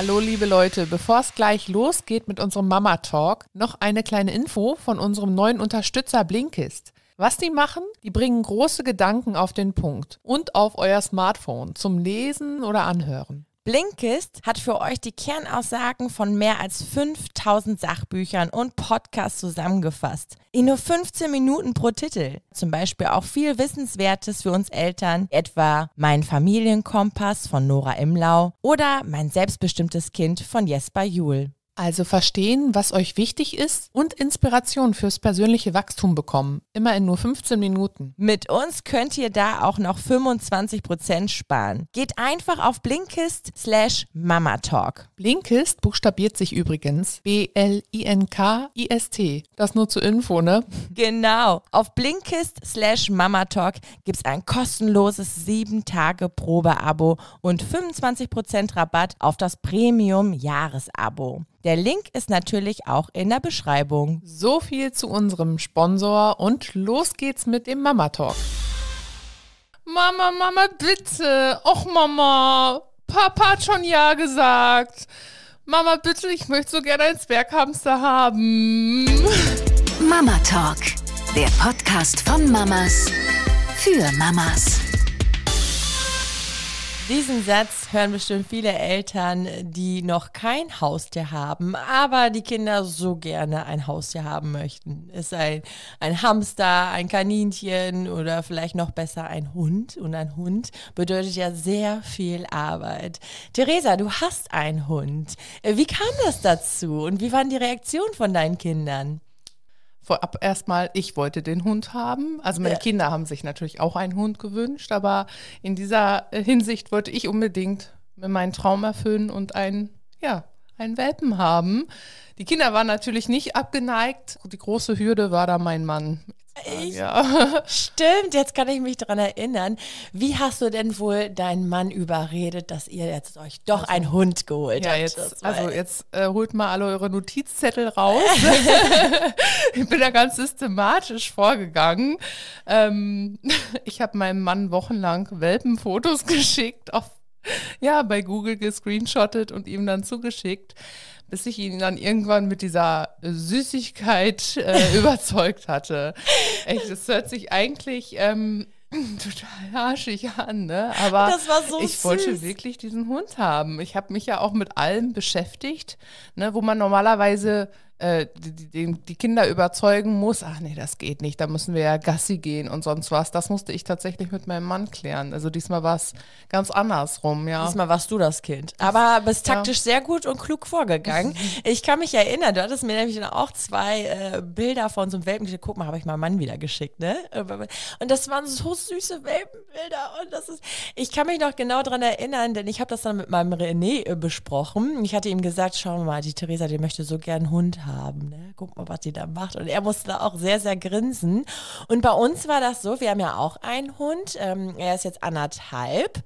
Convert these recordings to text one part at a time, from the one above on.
Hallo liebe Leute, bevor es gleich losgeht mit unserem Mama Talk, noch eine kleine Info von unserem neuen Unterstützer Blinkist. Was die machen, die bringen große Gedanken auf den Punkt und auf euer Smartphone zum Lesen oder Anhören. Blinkist hat für euch die Kernaussagen von mehr als 5000 Sachbüchern und Podcasts zusammengefasst. In nur 15 Minuten pro Titel. Zum Beispiel auch viel Wissenswertes für uns Eltern, etwa Mein Familienkompass von Nora Imlau oder Mein selbstbestimmtes Kind von Jesper Juhl. Also verstehen, was euch wichtig ist und Inspiration fürs persönliche Wachstum bekommen. Immer in nur 15 Minuten. Mit uns könnt ihr da auch noch 25% sparen. Geht einfach auf Blinkist slash Mamatalk. Blinkist buchstabiert sich übrigens B-L-I-N-K-I-S-T. Das nur zur Info, ne? Genau. Auf Blinkist slash Mamatalk gibt es ein kostenloses 7-Tage-Probe-Abo und 25% Rabatt auf das Premium-Jahresabo. Der Link ist natürlich auch in der Beschreibung. So viel zu unserem Sponsor und los geht's mit dem Mama Talk. Mama, Mama, bitte. Och, Mama. Papa hat schon Ja gesagt. Mama, bitte, ich möchte so gerne einen Zwerghamster haben. Mama Talk, der Podcast von Mamas für Mamas. Diesen Satz hören bestimmt viele Eltern, die noch kein Haustier haben, aber die Kinder so gerne ein Haustier haben möchten. Es sei ein Hamster, ein Kaninchen oder vielleicht noch besser ein Hund. Und ein Hund bedeutet ja sehr viel Arbeit. Theresa, du hast einen Hund. Wie kam das dazu und wie waren die Reaktionen von deinen Kindern? vorab erstmal, ich wollte den Hund haben. Also meine ja. Kinder haben sich natürlich auch einen Hund gewünscht, aber in dieser äh, Hinsicht wollte ich unbedingt meinen Traum erfüllen und einen, ja, einen Welpen haben. Die Kinder waren natürlich nicht abgeneigt. Die große Hürde war da mein Mann. Äh, ich, ja. Stimmt, jetzt kann ich mich daran erinnern. Wie hast du denn wohl deinen Mann überredet, dass ihr jetzt euch doch also, einen Hund geholt ja, habt? Jetzt, also jetzt äh, holt mal alle eure Notizzettel raus. ich bin da ganz systematisch vorgegangen. Ähm, ich habe meinem Mann wochenlang Welpenfotos geschickt auf ja, bei Google gescreenshottet und ihm dann zugeschickt bis ich ihn dann irgendwann mit dieser Süßigkeit äh, überzeugt hatte. Echt, das hört sich eigentlich ähm, total arschig an, ne? Aber so ich süß. wollte wirklich diesen Hund haben. Ich habe mich ja auch mit allem beschäftigt, ne, wo man normalerweise äh, die, die, die, Kinder überzeugen muss, ach nee, das geht nicht, da müssen wir ja Gassi gehen und sonst was. Das musste ich tatsächlich mit meinem Mann klären. Also diesmal war es ganz andersrum, ja. Diesmal warst du das Kind. Aber bist taktisch ja. sehr gut und klug vorgegangen. Ich kann mich erinnern, du hattest mir nämlich auch zwei äh, Bilder von so einem Welpen geschickt. Guck mal, habe ich meinen Mann wieder geschickt, ne? Und das waren so süße Welpenbilder. Und das ist, ich kann mich noch genau daran erinnern, denn ich habe das dann mit meinem René äh, besprochen. Ich hatte ihm gesagt, schau mal, die Theresa, die möchte so gern einen Hund haben haben. Ne? Guck mal, was die da macht. Und er musste auch sehr, sehr grinsen. Und bei uns war das so, wir haben ja auch einen Hund. Ähm, er ist jetzt anderthalb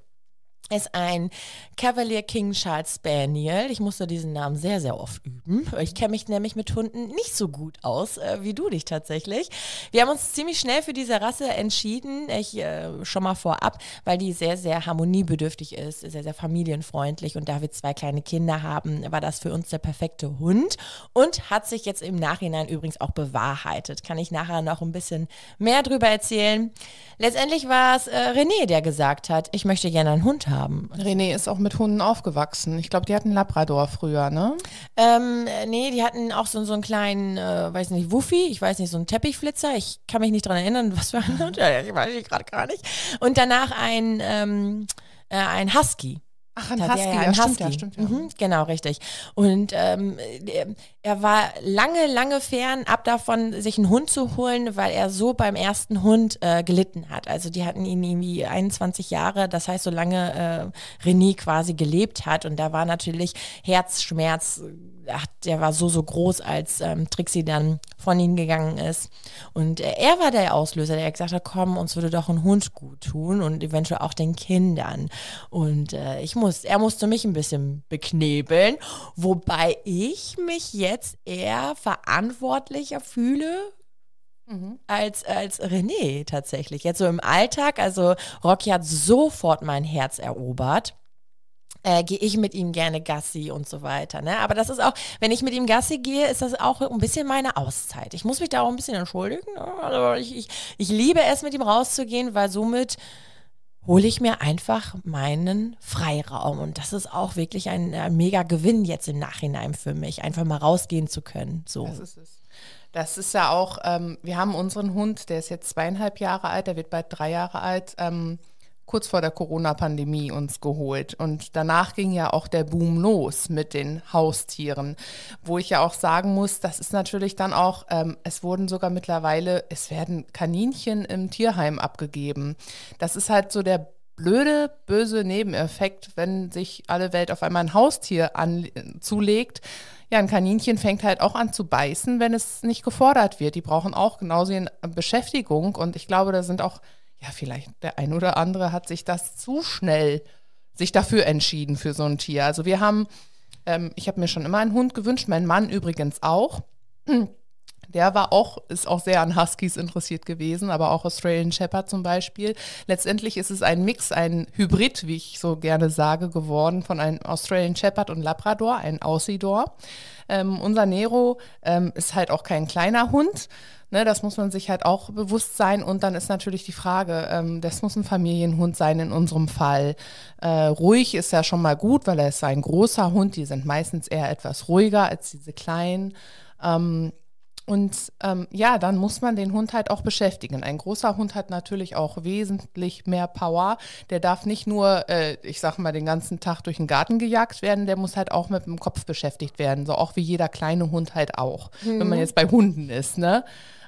ist ein Cavalier King Charles Spaniel. Ich musste diesen Namen sehr, sehr oft üben. Ich kenne mich nämlich mit Hunden nicht so gut aus äh, wie du dich tatsächlich. Wir haben uns ziemlich schnell für diese Rasse entschieden, ich, äh, schon mal vorab, weil die sehr, sehr harmoniebedürftig ist, sehr, sehr familienfreundlich. Und da wir zwei kleine Kinder haben, war das für uns der perfekte Hund und hat sich jetzt im Nachhinein übrigens auch bewahrheitet. Kann ich nachher noch ein bisschen mehr drüber erzählen. Letztendlich war es äh, René, der gesagt hat, ich möchte gerne einen Hund haben haben. René ist auch mit Hunden aufgewachsen. Ich glaube, die hatten Labrador früher, ne? Ähm, nee, die hatten auch so, so einen kleinen, äh, weiß nicht, Wuffi, ich weiß nicht, so einen Teppichflitzer. Ich kann mich nicht dran erinnern, was für ein Hund, ja, ich weiß ich gerade gar nicht. Und danach ein, ähm, äh, ein Husky. Ach, ein Husky, ja, ja, ein ja, Husky. Stimmt, ja, stimmt, ja. Mhm, genau, richtig. Und ähm, äh, er war lange, lange fern, ab davon, sich einen Hund zu holen, weil er so beim ersten Hund äh, gelitten hat. Also die hatten ihn irgendwie 21 Jahre, das heißt, solange äh, René quasi gelebt hat. Und da war natürlich Herzschmerz, äh, ach, der war so, so groß, als ähm, Trixie dann von ihnen gegangen ist. Und äh, er war der Auslöser, der gesagt hat, komm, uns würde doch ein Hund gut tun und eventuell auch den Kindern. Und äh, ich muss, er musste mich ein bisschen beknebeln, wobei ich mich jetzt jetzt eher verantwortlicher fühle Mhm. als, als René tatsächlich. Jetzt so im Alltag, also Rocky hat sofort mein Herz erobert. Äh, gehe ich mit ihm gerne Gassi und so weiter. Ne? Aber das ist auch, wenn ich mit ihm Gassi gehe, ist das auch ein bisschen meine Auszeit. Ich muss mich da auch ein bisschen entschuldigen. Ne? Also ich, ich, ich liebe es, mit ihm rauszugehen, weil somit hole ich mir einfach meinen Freiraum. Und das ist auch wirklich ein, ein äh, mega Gewinn jetzt im Nachhinein für mich, einfach mal rausgehen zu können. So. Das ist es. Das ist ja auch, ähm, wir haben unseren Hund, der ist jetzt zweieinhalb Jahre alt, der wird bald drei Jahre alt. Ähm, kurz vor der Corona-Pandemie uns geholt. Und danach ging ja auch der Boom los mit den Haustieren, wo ich ja auch sagen muss, das ist natürlich dann auch, ähm, es wurden sogar mittlerweile, es werden Kaninchen im Tierheim abgegeben. Das ist halt so der blöde, böse Nebeneffekt, wenn sich alle Welt auf einmal ein Haustier an, zulegt. Ja, ein Kaninchen fängt halt auch an zu beißen, wenn es nicht gefordert wird. Die brauchen auch genauso eine Beschäftigung. Und ich glaube, da sind auch ja, vielleicht der ein oder andere hat sich das zu schnell sich dafür entschieden für so ein Tier. Also wir haben, ähm, ich habe mir schon immer einen Hund gewünscht, mein Mann übrigens auch. Der war auch, ist auch sehr an Huskies interessiert gewesen, aber auch Australian Shepherd zum Beispiel. Letztendlich ist es ein Mix, ein Hybrid, wie ich so gerne sage, geworden von einem Australian Shepherd und Labrador, ein Aussidor. Ähm, unser Nero ähm, ist halt auch kein kleiner Hund. Ne, das muss man sich halt auch bewusst sein. Und dann ist natürlich die Frage, ähm, das muss ein Familienhund sein in unserem Fall. Äh, ruhig ist ja schon mal gut, weil er ist ein großer Hund. Die sind meistens eher etwas ruhiger als diese kleinen. Ähm, und ähm, ja, dann muss man den Hund halt auch beschäftigen. Ein großer Hund hat natürlich auch wesentlich mehr Power. Der darf nicht nur, äh, ich sag mal, den ganzen Tag durch den Garten gejagt werden, der muss halt auch mit dem Kopf beschäftigt werden. So auch wie jeder kleine Hund halt auch, mhm. wenn man mhm. jetzt bei Hunden ist, ne?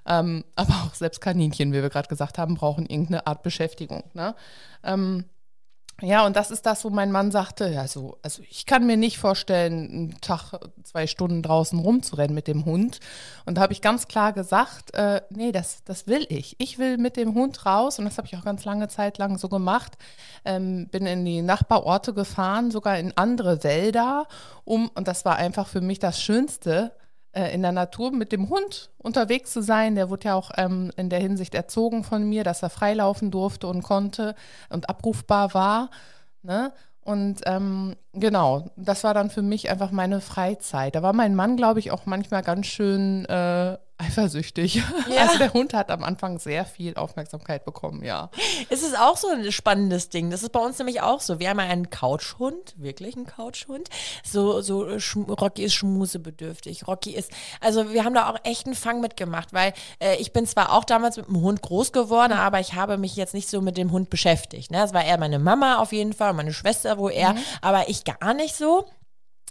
Ähm, aber auch selbst Kaninchen, wie wir gerade gesagt haben, brauchen irgendeine Art Beschäftigung. Ne? Ähm, ja, und das ist das, wo mein Mann sagte, ja, also ich kann mir nicht vorstellen, einen Tag, zwei Stunden draußen rumzurennen mit dem Hund. Und da habe ich ganz klar gesagt, äh, nee, das, das will ich. Ich will mit dem Hund raus und das habe ich auch ganz lange Zeit lang so gemacht. Ähm, bin in die Nachbarorte gefahren, sogar in andere Wälder um, und das war einfach für mich das Schönste, äh, in der Natur mit dem Hund unterwegs zu sein. Der wurde ja auch ähm, in der Hinsicht erzogen von mir, dass er freilaufen durfte und konnte und abrufbar war. Ne? Und ähm, genau, das war dann für mich einfach meine Freizeit. Da war mein Mann, glaube ich, auch manchmal ganz schön äh, eifersüchtig. Ja. Also der Hund hat am Anfang sehr viel Aufmerksamkeit bekommen, ja. Es ist auch so ein spannendes Ding. Das ist bei uns nämlich auch so. Wir haben einen Couchhund, wirklich einen Couchhund. So, so Rocky ist schmusebedürftig. Rocky ist, also wir haben da auch echt einen Fang mitgemacht, weil äh, ich bin zwar auch damals mit dem Hund groß geworden, mhm. aber ich habe mich jetzt nicht so mit dem Hund beschäftigt. Ne? Das war eher meine Mama auf jeden Fall, meine Schwester wohl eher, mhm. aber ich gar nicht so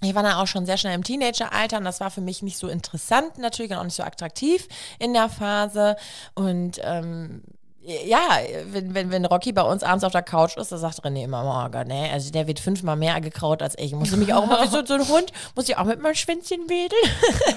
ich war dann auch schon sehr schnell im Teenageralter und das war für mich nicht so interessant natürlich und auch nicht so attraktiv in der Phase. Und ähm, ja, wenn, wenn, wenn Rocky bei uns abends auf der Couch ist, dann sagt René immer, Morgen, oh ne? Also der wird fünfmal mehr gekraut als ich. Muss ich mich auch mal, so, so ein Hund, muss ich auch mit meinem Schwänzchen wedeln.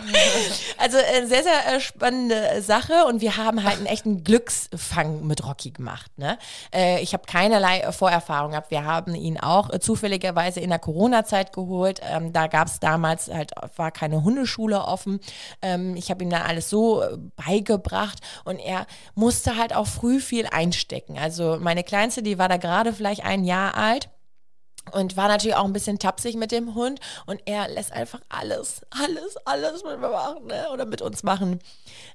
also äh, sehr, sehr äh, spannende Sache und wir haben halt einen echten Glücksfang mit Rocky gemacht, ne? Äh, ich habe keinerlei Vorerfahrung gehabt. Wir haben ihn auch äh, zufälligerweise in der Corona-Zeit geholt. Ähm, da gab es damals halt, war keine Hundeschule offen. Ähm, ich habe ihm dann alles so beigebracht und er musste halt auch früh früh viel einstecken. Also meine Kleinste, die war da gerade vielleicht ein Jahr alt und war natürlich auch ein bisschen tapsig mit dem Hund und er lässt einfach alles, alles, alles mit mir machen ne? oder mit uns machen.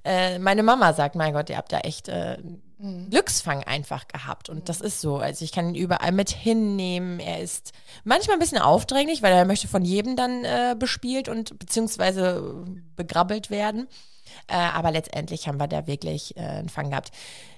Äh, meine Mama sagt, mein Gott, ihr habt da echt äh, mhm. Glücksfang einfach gehabt und das ist so. Also ich kann ihn überall mit hinnehmen. Er ist manchmal ein bisschen aufdringlich, weil er möchte von jedem dann äh, bespielt und beziehungsweise äh, begrabbelt werden. Äh, aber letztendlich haben wir da wirklich äh, einen Fang gehabt.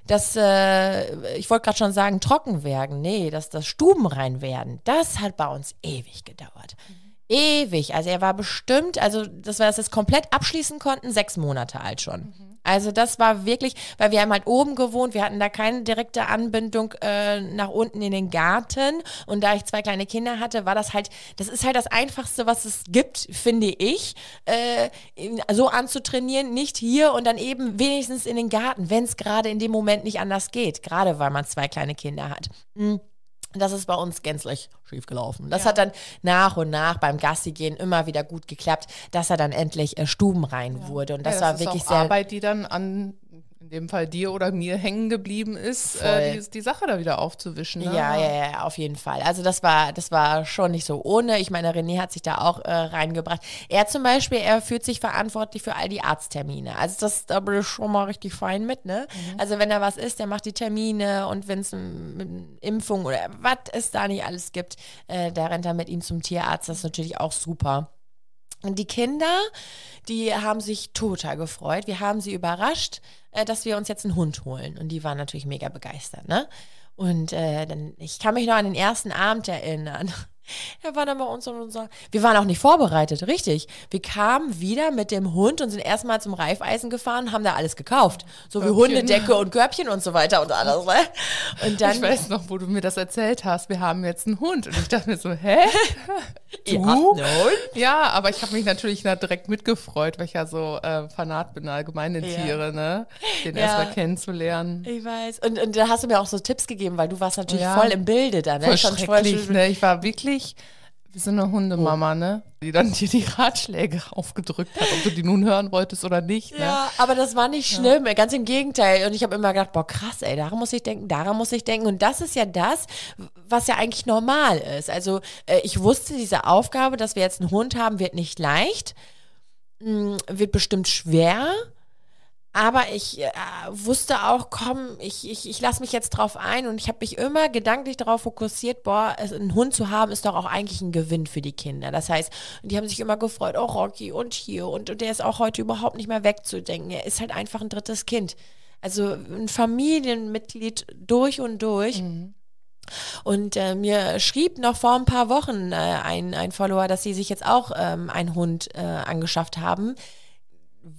Das, äh, ich wollte gerade schon sagen, trocken werden. Nee, dass das Stuben rein werden, das hat bei uns ewig gedauert. Mhm ewig. Also er war bestimmt, also dass wir das jetzt komplett abschließen konnten, sechs Monate alt schon. Mhm. Also das war wirklich, weil wir haben halt oben gewohnt, wir hatten da keine direkte Anbindung äh, nach unten in den Garten. Und da ich zwei kleine Kinder hatte, war das halt, das ist halt das Einfachste, was es gibt, finde ich, äh, so anzutrainieren, nicht hier und dann eben wenigstens in den Garten, wenn es gerade in dem Moment nicht anders geht, gerade weil man zwei kleine Kinder hat. Mhm. Das ist bei uns gänzlich schiefgelaufen. Das ja. hat dann nach und nach beim Gassigehen immer wieder gut geklappt, dass er dann endlich äh, stubenrein ja. wurde. Und das, ja, das war ist wirklich auch sehr. Arbeit, die dann an in dem Fall dir oder mir hängen geblieben ist, äh, die, die, Sache da wieder aufzuwischen. Ne? Ja, ja, ja, auf jeden Fall. Also das war, das war schon nicht so ohne. Ich meine, René hat sich da auch äh, reingebracht. Er zum Beispiel, er fühlt sich verantwortlich für all die Arzttermine. Also das, da bin ich schon mal richtig fein mit, ne? Mhm. Also wenn da was ist, der macht die Termine und wenn es Impfung oder was es da nicht alles gibt, äh, da rennt er mit ihm zum Tierarzt. Das ist natürlich auch super. Die Kinder, die haben sich total gefreut. Wir haben sie überrascht, äh, dass wir uns jetzt einen Hund holen. Und die waren natürlich mega begeistert, ne? Und äh, dann, ich kann mich noch an den ersten Abend erinnern. Er war dann bei uns und unser. Wir waren auch nicht vorbereitet, richtig. Wir kamen wieder mit dem Hund und sind erstmal zum Reifeisen gefahren, haben da alles gekauft. So Körbchen. wie Hundedecke und Körbchen und so weiter und alles. Ne? Und dann, ich weiß noch, wo du mir das erzählt hast. Wir haben jetzt einen Hund. Und ich dachte mir so, hä? Du? Ja, aber ich habe mich natürlich na, direkt mitgefreut, weil ich ja so äh, Fanat bin allgemeine ja. Tiere, ne? Den ja. erstmal kennenzulernen. Ich weiß. Und, und da hast du mir auch so Tipps gegeben, weil du warst natürlich ja. voll im Bilde da, Ne? Voll schrecklich, ne? Ich war wirklich wie so eine Hundemama, oh. ne? Die dann dir die Ratschläge aufgedrückt hat, ob du die nun hören wolltest oder nicht. Ne? Ja, aber das war nicht schlimm, ja. ganz im Gegenteil. Und ich habe immer gedacht, boah, krass, ey, daran muss ich denken, daran muss ich denken. Und das ist ja das, was ja eigentlich normal ist. Also äh, ich wusste, diese Aufgabe, dass wir jetzt einen Hund haben, wird nicht leicht, mm, wird bestimmt schwer aber ich äh, wusste auch, komm, ich, ich, ich lasse mich jetzt drauf ein und ich habe mich immer gedanklich darauf fokussiert, boah, einen Hund zu haben, ist doch auch eigentlich ein Gewinn für die Kinder. Das heißt, die haben sich immer gefreut, oh Rocky und hier und, und der ist auch heute überhaupt nicht mehr wegzudenken. Er ist halt einfach ein drittes Kind. Also ein Familienmitglied durch und durch. Mhm. Und äh, mir schrieb noch vor ein paar Wochen äh, ein, ein Follower, dass sie sich jetzt auch ähm, einen Hund äh, angeschafft haben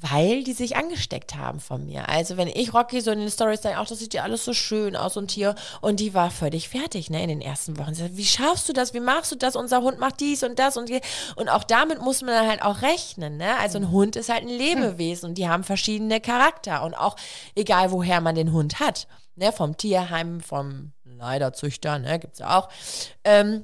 weil die sich angesteckt haben von mir. Also wenn ich Rocky so in den Stories sage, ach, das sieht ja alles so schön aus und hier und die war völlig fertig, ne, in den ersten Wochen. Sie Sagt, wie schaffst du das? Wie machst du das? Unser Hund macht dies und das und die. und auch damit muss man dann halt auch rechnen, ne? Also ein mhm. Hund ist halt ein Lebewesen und die haben verschiedene Charakter und auch egal woher man den Hund hat, ne, vom Tierheim, vom Leiderzüchter, ne, gibt's ja auch. Ähm,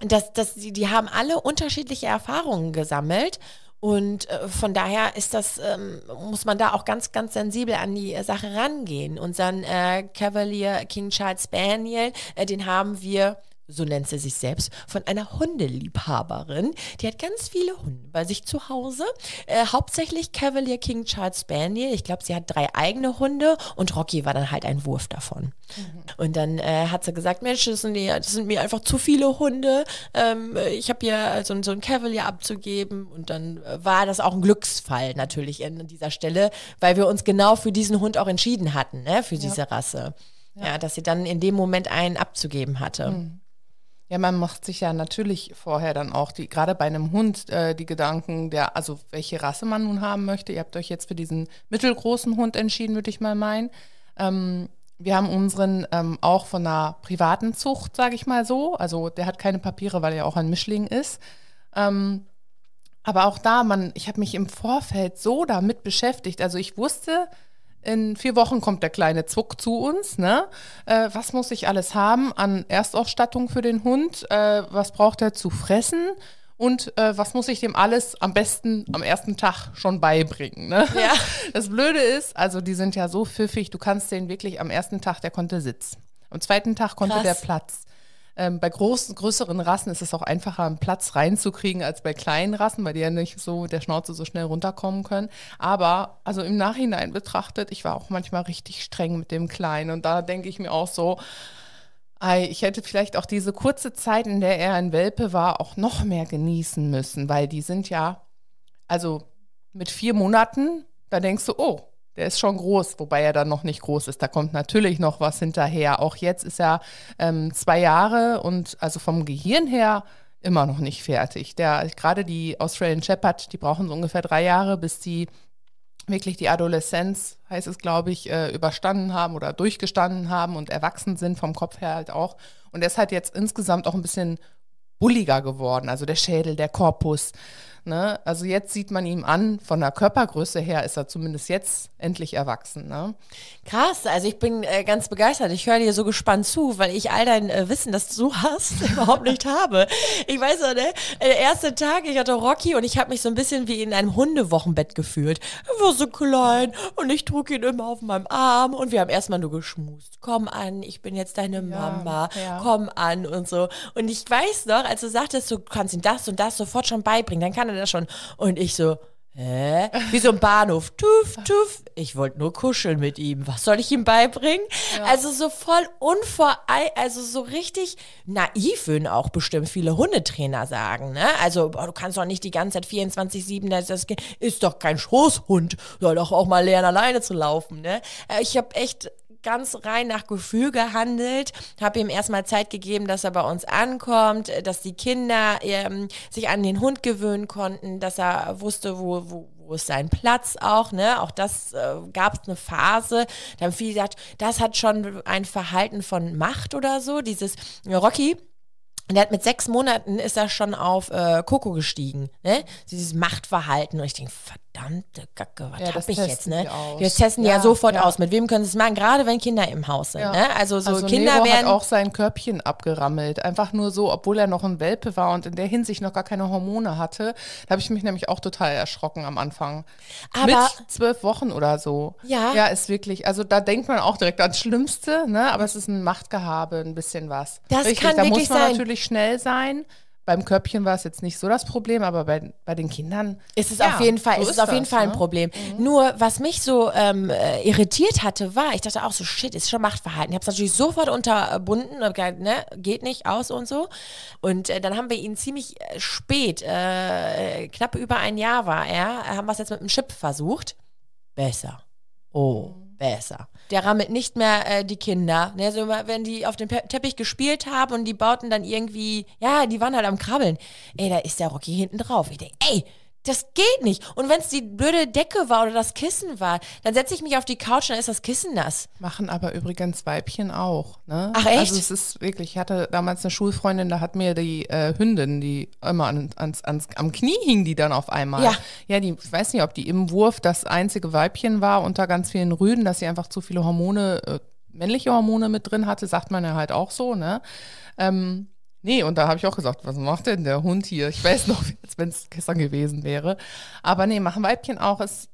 dass, dass die, die haben alle unterschiedliche Erfahrungen gesammelt und äh, von daher ist das, ähm, muss man da auch ganz, ganz sensibel an die äh, Sache rangehen. Unseren äh, Cavalier King Charles Spaniel, äh, den haben wir so nennt sie sich selbst, von einer Hundeliebhaberin. Die hat ganz viele Hunde bei sich zu Hause, äh, hauptsächlich Cavalier King Charles Spaniel. Ich glaube, sie hat drei eigene Hunde und Rocky war dann halt ein Wurf davon. Mhm. Und dann äh, hat sie gesagt, Mensch, das sind, das sind, mir einfach zu viele Hunde. Ähm, ich habe hier so, also so einen Cavalier abzugeben. Und dann äh, war das auch ein Glücksfall natürlich an dieser Stelle, weil wir uns genau für diesen Hund auch entschieden hatten, ne, für ja. diese Rasse. Ja. ja. dass sie dann in dem Moment einen abzugeben hatte. Mhm. Ja, man macht sich ja natürlich vorher dann auch, die, gerade bei einem Hund, äh, die Gedanken, der, also welche Rasse man nun haben möchte. Ihr habt euch jetzt für diesen mittelgroßen Hund entschieden, würde ich mal meinen. Ähm, wir haben unseren ähm, auch von einer privaten Zucht, sage ich mal so. Also der hat keine Papiere, weil er auch ein Mischling ist. Ähm, aber auch da, man, ich habe mich im Vorfeld so damit beschäftigt. Also ich wusste, in vier Wochen kommt der kleine Zuck zu uns. Ne? Äh, was muss ich alles haben an Erstausstattung für den Hund? Äh, was braucht er zu fressen? Und äh, was muss ich dem alles am besten am ersten Tag schon beibringen? Ne? Ja. Das Blöde ist, also die sind ja so pfiffig, du kannst den wirklich am ersten Tag, der konnte Sitz. Am zweiten Tag konnte Krass. der Platz. Ähm, bei großen, größeren Rassen ist es auch einfacher, einen Platz reinzukriegen als bei kleinen Rassen, weil die ja nicht so der Schnauze so schnell runterkommen können. Aber also im Nachhinein betrachtet, ich war auch manchmal richtig streng mit dem Kleinen. Und da denke ich mir auch so, ich hätte vielleicht auch diese kurze Zeit, in der er ein Welpe war, auch noch mehr genießen müssen, weil die sind ja, also mit vier Monaten, da denkst du, oh, der ist schon groß, wobei er dann noch nicht groß ist. Da kommt natürlich noch was hinterher. Auch jetzt ist er ähm, zwei Jahre und also vom Gehirn her immer noch nicht fertig. Der, gerade die Australian Shepherd, die brauchen so ungefähr drei Jahre, bis die wirklich die Adoleszenz, heißt es, glaube ich, äh, überstanden haben oder durchgestanden haben und erwachsen sind, vom Kopf her halt auch. Und er ist halt jetzt insgesamt auch ein bisschen bulliger geworden. Also der Schädel, der Korpus, Ne? Also jetzt sieht man ihm an, von der Körpergröße her ist er zumindest jetzt endlich erwachsen. Ne? Krass, also ich bin äh, ganz begeistert. Ich höre dir so gespannt zu, weil ich all dein äh, Wissen, das du hast, überhaupt nicht habe. Ich weiß noch, ne? der erste Tag, ich hatte Rocky und ich habe mich so ein bisschen wie in einem Hundewochenbett gefühlt. Er war so klein und ich trug ihn immer auf meinem Arm und wir haben erstmal nur geschmust. Komm an, ich bin jetzt deine Mama, ja, ja. komm an und so. Und ich weiß noch, als du sagtest, du kannst ihm das und das sofort schon beibringen, dann kann er das schon? Und ich so, Hä? Wie so ein Bahnhof. Tuff, tuff. Ich wollte nur kuscheln mit ihm. Was soll ich ihm beibringen? Ja. Also so voll unvorei, also so richtig naiv würden auch bestimmt viele Hundetrainer sagen. Ne? Also boah, du kannst doch nicht die ganze Zeit 24-7, das, das ist doch kein Schoßhund. Soll doch auch mal lernen, alleine zu laufen. Ne? Äh, ich habe echt ganz rein nach Gefühl gehandelt, habe ihm erstmal Zeit gegeben, dass er bei uns ankommt, äh, dass die Kinder ähm, sich an den Hund gewöhnen konnten, dass er wusste, wo, wo, wo ist sein Platz auch, ne? Auch das äh, gab es eine Phase, da haben viele gesagt, das hat schon ein Verhalten von Macht oder so, dieses Rocky. Und er hat mit sechs Monaten ist er schon auf äh, Coco gestiegen, ne? Dieses Machtverhalten. Und ich denke, verdammt verdammte Kacke, was ja, hab ich jetzt, ne? Wir testen ja, ja sofort ja. aus, mit wem können sie es machen, gerade wenn Kinder im Haus sind, ja. ne? Also so also Kinder Nero werden... hat auch sein Körbchen abgerammelt, einfach nur so, obwohl er noch ein Welpe war und in der Hinsicht noch gar keine Hormone hatte. Da habe ich mich nämlich auch total erschrocken am Anfang. Aber... Mit zwölf Wochen oder so. Ja. Ja, ist wirklich, also da denkt man auch direkt ans Schlimmste, ne? Aber es ist ein Machtgehabe, ein bisschen was. Das Richtig, kann da wirklich muss man sein. natürlich schnell sein. Beim Körbchen war es jetzt nicht so das Problem, aber bei, bei den Kindern ist es ja, auf jeden Fall, so ist, ist es auf das, jeden Fall ne? ein Problem. Mhm. Nur was mich so ähm, äh, irritiert hatte, war, ich dachte auch so, shit, ist schon Machtverhalten. Ich habe es natürlich sofort unterbunden, hab gesagt, ne, geht nicht aus und so. Und äh, dann haben wir ihn ziemlich äh, spät, äh, äh, knapp über ein Jahr war er, haben wir es jetzt mit dem Chip versucht. Besser. Oh, mhm. besser der rammelt nicht mehr äh, die Kinder. Ne? So, wenn die auf dem Teppich gespielt haben und die bauten dann irgendwie, ja, die waren halt am Krabbeln. Ey, da ist der Rocky hinten drauf. Ich denke, ey, das geht nicht. Und wenn es die blöde Decke war oder das Kissen war, dann setze ich mich auf die Couch und dann ist das Kissen nass. Machen aber übrigens Weibchen auch. Ne? Ach echt? Also es ist wirklich, ich hatte damals eine Schulfreundin, da hat mir die äh, Hündin, die immer an, ans, ans, am Knie hing, die dann auf einmal. Ja. Ja, die, ich weiß nicht, ob die im Wurf das einzige Weibchen war unter ganz vielen Rüden, dass sie einfach zu viele Hormone, äh, männliche Hormone mit drin hatte, sagt man ja halt auch so, ne? Ähm, Nee, und da habe ich auch gesagt, was macht denn der Hund hier? Ich weiß noch, als wenn es gestern gewesen wäre. Aber nee, machen Weibchen auch. Ist,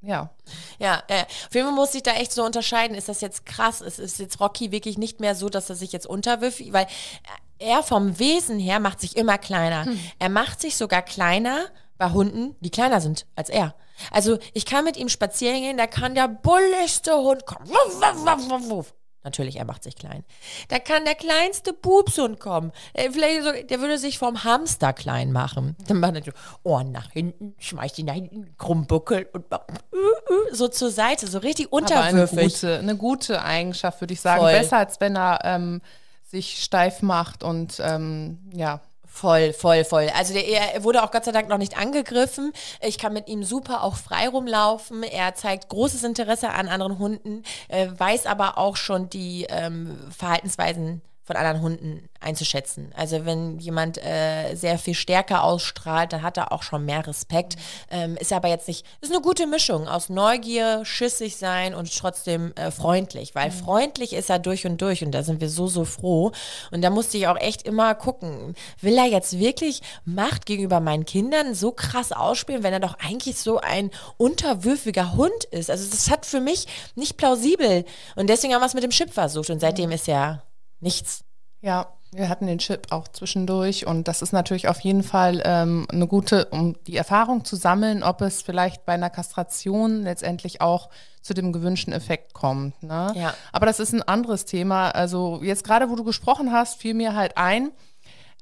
ja. Ja, äh, auf jeden Fall muss ich da echt so unterscheiden. Ist das jetzt krass? Ist, ist jetzt Rocky wirklich nicht mehr so, dass er sich jetzt unterwirft? Weil äh, er vom Wesen her macht sich immer kleiner. Hm. Er macht sich sogar kleiner bei Hunden, die kleiner sind als er. Also ich kann mit ihm spazieren gehen, da kann der bulligste Hund kommen. Wuff, wuff, wuff, wuff, wuff. Natürlich, er macht sich klein. Da kann der kleinste Bubsund kommen. Äh, vielleicht so, der würde sich vom Hamster klein machen. Dann macht er so Ohren nach hinten, schmeißt ihn nach hinten, krumm und uh, uh, so zur Seite, so richtig unterwürfig. eine, gute, eine gute Eigenschaft, würde ich sagen. Voll. Besser als wenn er ähm, sich steif macht und ähm, ja Voll, voll, voll. Also der, er wurde auch Gott sei Dank noch nicht angegriffen. Ich kann mit ihm super auch frei rumlaufen. Er zeigt großes Interesse an anderen Hunden, äh, weiß aber auch schon die ähm, Verhaltensweisen von anderen Hunden einzuschätzen. Also wenn jemand äh, sehr viel stärker ausstrahlt, dann hat er auch schon mehr Respekt. Ähm, ist aber jetzt nicht, ist eine gute Mischung aus Neugier, schissig sein und trotzdem äh, freundlich, weil mhm. freundlich ist er durch und durch und da sind wir so, so froh. Und da musste ich auch echt immer gucken, will er jetzt wirklich Macht gegenüber meinen Kindern so krass ausspielen, wenn er doch eigentlich so ein unterwürfiger Hund ist. Also das hat für mich nicht plausibel. Und deswegen haben wir es mit dem Chip versucht und seitdem mhm. ist er nichts. Ja, wir hatten den Chip auch zwischendurch und das ist natürlich auf jeden Fall ähm, eine gute, um die Erfahrung zu sammeln, ob es vielleicht bei einer Kastration letztendlich auch zu dem gewünschten Effekt kommt. Ne? Ja. Aber das ist ein anderes Thema. Also jetzt gerade, wo du gesprochen hast, fiel mir halt ein,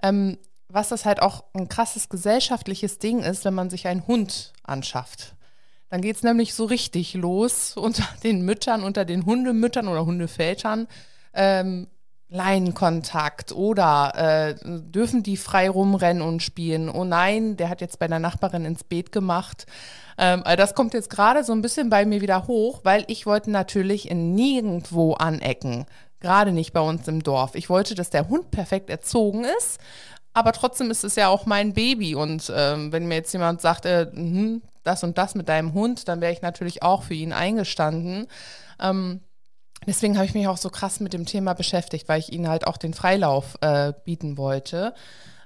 ähm, was das halt auch ein krasses gesellschaftliches Ding ist, wenn man sich einen Hund anschafft. Dann geht es nämlich so richtig los unter den Müttern, unter den Hundemüttern oder Hundevätern. Ähm, Leinenkontakt oder äh, dürfen die frei rumrennen und spielen? Oh nein, der hat jetzt bei der Nachbarin ins Beet gemacht. Ähm, also das kommt jetzt gerade so ein bisschen bei mir wieder hoch, weil ich wollte natürlich in nirgendwo anecken. Gerade nicht bei uns im Dorf. Ich wollte, dass der Hund perfekt erzogen ist, aber trotzdem ist es ja auch mein Baby. Und ähm, wenn mir jetzt jemand sagt, äh, mh, das und das mit deinem Hund, dann wäre ich natürlich auch für ihn eingestanden. Ähm, Deswegen habe ich mich auch so krass mit dem Thema beschäftigt, weil ich ihnen halt auch den Freilauf äh, bieten wollte.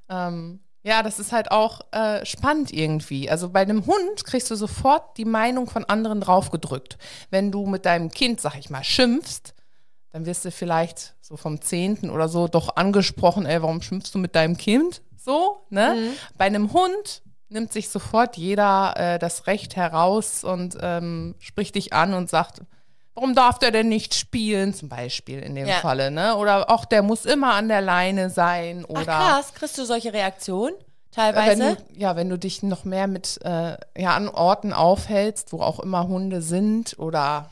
Ähm, ja, das ist halt auch äh, spannend irgendwie. Also bei einem Hund kriegst du sofort die Meinung von anderen draufgedrückt. Wenn du mit deinem Kind, sag ich mal, schimpfst, dann wirst du vielleicht so vom Zehnten oder so doch angesprochen, ey, warum schimpfst du mit deinem Kind? So, ne? Mhm. Bei einem Hund nimmt sich sofort jeder äh, das Recht heraus und ähm, spricht dich an und sagt, warum darf der denn nicht spielen, zum Beispiel in dem ja. Falle, ne? Oder auch der muss immer an der Leine sein. Oder Ach krass, kriegst du solche Reaktionen? Teilweise? Wenn du, ja, wenn du dich noch mehr mit äh, ja, an Orten aufhältst, wo auch immer Hunde sind oder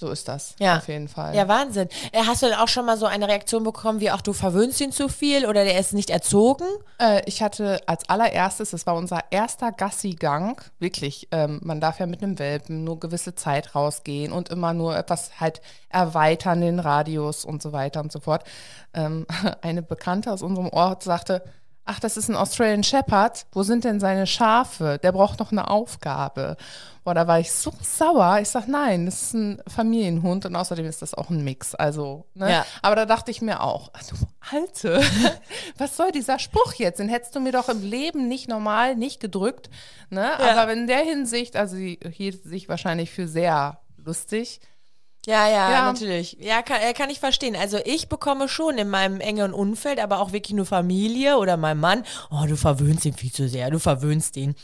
so ist das. Ja. Auf jeden Fall. Ja, Wahnsinn. Äh, hast du denn auch schon mal so eine Reaktion bekommen, wie auch du verwöhnst ihn zu viel oder der ist nicht erzogen? Äh, ich hatte als allererstes, das war unser erster Gassi-Gang, wirklich, ähm, man darf ja mit einem Welpen nur gewisse Zeit rausgehen und immer nur etwas halt erweitern, den Radius und so weiter und so fort. Ähm, eine Bekannte aus unserem Ort sagte, ach, das ist ein Australian Shepherd, wo sind denn seine Schafe? Der braucht noch eine Aufgabe. Boah, da war ich so sauer. Ich sag, nein, das ist ein Familienhund und außerdem ist das auch ein Mix. Also, ne? ja. Aber da dachte ich mir auch, ach, du Alte, was soll dieser Spruch jetzt? Den hättest du mir doch im Leben nicht normal, nicht gedrückt. Ne? Ja. Aber in der Hinsicht, also sie hielt sich wahrscheinlich für sehr lustig. Ja, ja, ja, natürlich. Ja, kann, äh, kann ich verstehen. Also ich bekomme schon in meinem engeren Umfeld, aber auch wirklich nur Familie oder mein Mann, oh, du verwöhnst ihn viel zu sehr, du verwöhnst ihn.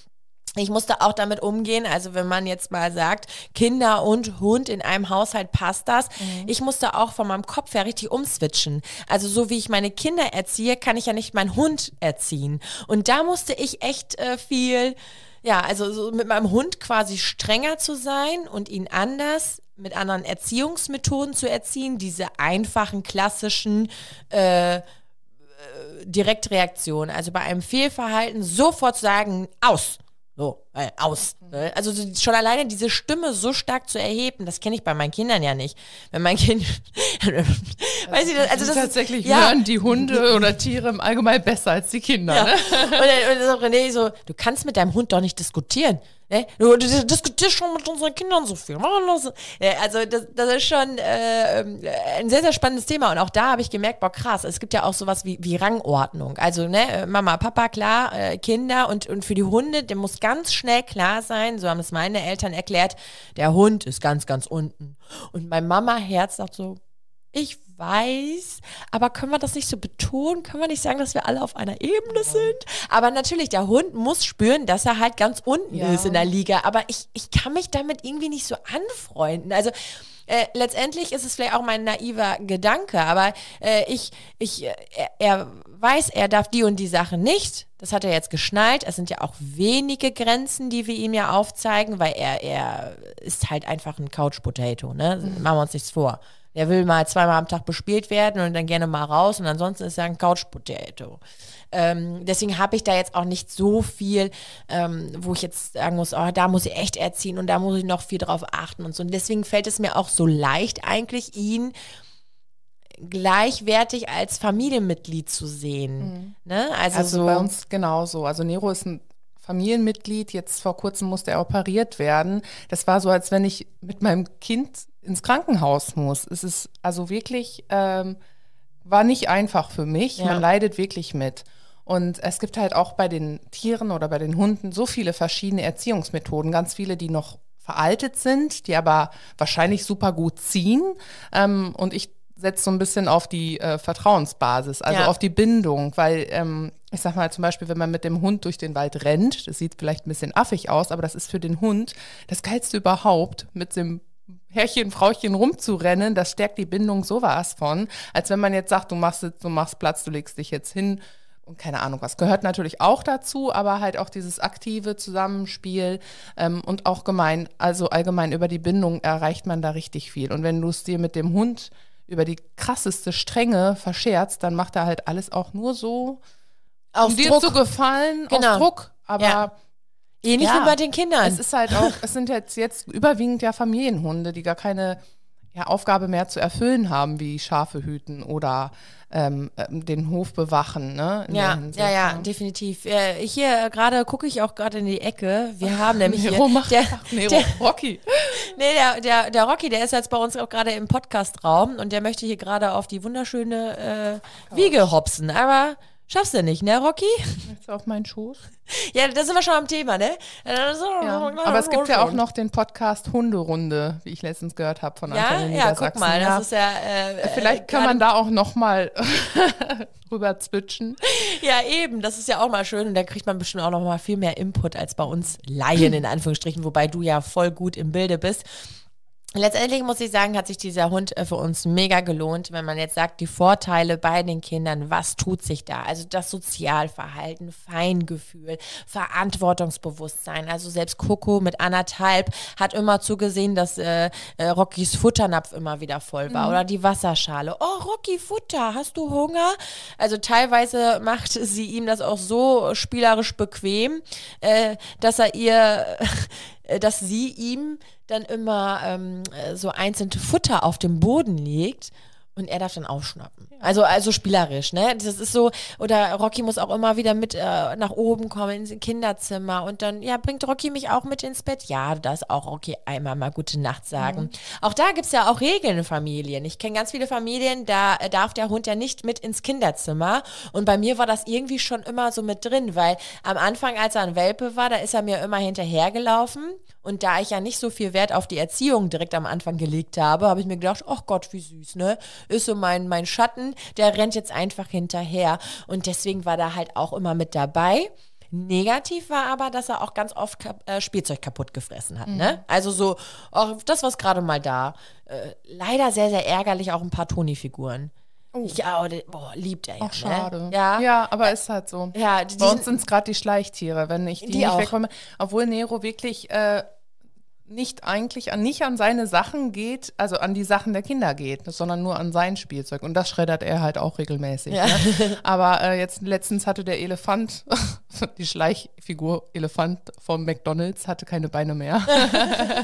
Ich musste auch damit umgehen, also wenn man jetzt mal sagt, Kinder und Hund in einem Haushalt passt das. Mhm. Ich musste auch von meinem Kopf her richtig umswitchen. Also so wie ich meine Kinder erziehe, kann ich ja nicht meinen Hund erziehen. Und da musste ich echt äh, viel ja, also so mit meinem Hund quasi strenger zu sein und ihn anders mit anderen Erziehungsmethoden zu erziehen, diese einfachen, klassischen äh, äh Direktreaktionen. Also bei einem Fehlverhalten sofort sagen, aus. So, äh, aus. Mhm. Also schon alleine diese Stimme so stark zu erheben, das kenne ich bei meinen Kindern ja nicht. Wenn mein Kind, weiß ich, also, also das tatsächlich ist, ja. hören die Hunde oder Tiere im Allgemeinen besser als die Kinder. Ja. Ne? Und dann, und dann so, René so, du kannst mit deinem Hund doch nicht diskutieren. Ne? Du diskutierst schon mit unseren Kindern so viel. Äh, also das, das ist schon äh, ähm, ein sehr, sehr spannendes Thema. Und auch da habe ich gemerkt, boah, krass, es gibt ja auch sowas wie, wie Rangordnung. Also ne, äh, Mama, Papa, klar, äh, Kinder und, und für die Hunde, der muss ganz schnell klar sein, so haben es meine Eltern erklärt, der Hund ist ganz, ganz unten. Und mein Mama Herz sagt so, ich weiß, aber können wir das nicht so betonen? Können wir nicht sagen, dass wir alle auf einer Ebene ja. sind? Aber natürlich, der Hund muss spüren, dass er halt ganz unten ja. ist in der Liga. Aber ich, ich kann mich damit irgendwie nicht so anfreunden. Also äh, letztendlich ist es vielleicht auch mein naiver Gedanke, aber äh, ich, ich, äh, er weiß, er darf die und die Sache nicht. Das hat er jetzt geschnallt. Es sind ja auch wenige Grenzen, die wir ihm ja aufzeigen, weil er, er ist halt einfach ein Couch Potato, ne? Mhm. Machen wir uns nichts vor. Der will mal zweimal am Tag bespielt werden und dann gerne mal raus und ansonsten ist er ein Couch Potato. Ähm, deswegen habe ich da jetzt auch nicht so viel, ähm, wo ich jetzt sagen muss, oh, da muss ich echt erziehen und da muss ich noch viel drauf achten und so. Und deswegen fällt es mir auch so leicht eigentlich, ihn gleichwertig als Familienmitglied zu sehen. Mhm. Ne? Also, also so bei uns genauso. Also Nero ist ein Familienmitglied. Jetzt vor kurzem musste er operiert werden. Das war so, als wenn ich mit meinem Kind ins Krankenhaus muss. Es ist also wirklich, ähm, war nicht einfach für mich. Ja. Man leidet wirklich mit. Und es gibt halt auch bei den Tieren oder bei den Hunden so viele verschiedene Erziehungsmethoden, ganz viele, die noch veraltet sind, die aber wahrscheinlich super gut ziehen. Ähm, und ich setze so ein bisschen auf die äh, Vertrauensbasis, also ja. auf die Bindung, weil ähm, ich sag mal zum Beispiel, wenn man mit dem Hund durch den Wald rennt, das sieht vielleicht ein bisschen affig aus, aber das ist für den Hund das Geilste überhaupt, mit dem Herrchen, Frauchen rumzurennen, das stärkt die Bindung sowas von, als wenn man jetzt sagt, du machst jetzt, du machst Platz, du legst dich jetzt hin und keine Ahnung was. Gehört natürlich auch dazu, aber halt auch dieses aktive Zusammenspiel ähm, und auch gemein, also allgemein über die Bindung erreicht man da richtig viel. Und wenn du es dir mit dem Hund über die krasseste Strenge verscherzt, dann macht er halt alles auch nur so, um Druck. dir zu gefallen, genau. auf Druck, aber ja. Ähnlich eh, ja, wie bei den Kindern. Es ist halt auch, es sind jetzt, jetzt überwiegend ja Familienhunde, die gar keine ja, Aufgabe mehr zu erfüllen haben, wie Schafe hüten oder ähm, ähm den Hof bewachen. Ne, ja, ja, ja, ne. definitiv. Äh, hier äh, gerade gucke ich auch gerade in die Ecke. Wir haben nämlich hier Nero macht, der, Nero, der Rocky. Nee, der, der, der Rocky, der ist jetzt bei uns auch gerade im Podcastraum und der möchte hier gerade auf die wunderschöne äh, oh Wiege hopsen. Aber Schaffst du nicht, ne, Rocky? Jetzt auf meinen Schoß. Ja, da sind wir schon am Thema, ne? Ja, aber es gibt ja auch noch den Podcast Hunderunde, wie ich letztens gehört habe von Antonia Niedersachsen. Ja, guck mal, das ist ja... Äh, Vielleicht äh, kann man da auch nochmal mal rüber zwitschen. Ja, eben, das ist ja auch mal schön und da kriegt man bestimmt auch nochmal viel mehr Input als bei uns Laien in Anführungsstrichen, wobei du ja voll gut im Bilde bist. Letztendlich muss ich sagen, hat sich dieser Hund äh, für uns mega gelohnt, wenn man jetzt sagt, die Vorteile bei den Kindern, was tut sich da? Also das Sozialverhalten, Feingefühl, Verantwortungsbewusstsein. Also selbst Coco mit anderthalb hat immer zugesehen, dass äh, äh, Rockys Futternapf immer wieder voll war mhm. oder die Wasserschale. Oh, Rocky, Futter, hast du Hunger? Also teilweise macht sie ihm das auch so spielerisch bequem, äh, dass er ihr äh, dass sie ihm dann immer ähm, äh, so einzelne Futter auf dem Boden legt und er darf dann aufschnappen. Ja. Also, also spielerisch, ne? Das ist so, oder Rocky muss auch immer wieder mit äh, nach oben kommen ins Kinderzimmer und dann, ja, bringt Rocky mich auch mit ins Bett? Ja, das auch Rocky einmal mal gute Nacht sagen. Mhm. Auch da gibt's ja auch Regeln in Familien. Ich kenne ganz viele Familien, da äh, darf der Hund ja nicht mit ins Kinderzimmer. Und bei mir war das irgendwie schon immer so mit drin, weil am Anfang, als er ein Welpe war, da ist er mir immer hinterhergelaufen. Und da ich ja nicht so viel Wert auf die Erziehung direkt am Anfang gelegt habe, habe ich mir gedacht, ach Gott, wie süß, ne? ist so mein, mein Schatten, der rennt jetzt einfach hinterher. Und deswegen war da halt auch immer mit dabei. Negativ war aber, dass er auch ganz oft Kap äh, Spielzeug kaputt gefressen hat. Ne? Mhm. Ne? Also so, auch das, was gerade mal da. Äh, leider sehr, sehr ärgerlich auch ein paar Toni-Figuren. Oh. Ja, oh, boah, liebt er ja. Auch ne? schade. Ne? Ja. ja, aber ist halt so. Ja, die, Bei uns sind es gerade die Schleichtiere, wenn ich die, die nicht wegkomme. Obwohl Nero wirklich äh, nicht eigentlich an, nicht an seine Sachen geht, also an die Sachen der Kinder geht, sondern nur an sein Spielzeug. Und das schreddert er halt auch regelmäßig. Ja. Ne? Aber äh, jetzt letztens hatte der Elefant, die Schleichfigur Elefant vom McDonalds, hatte keine Beine mehr.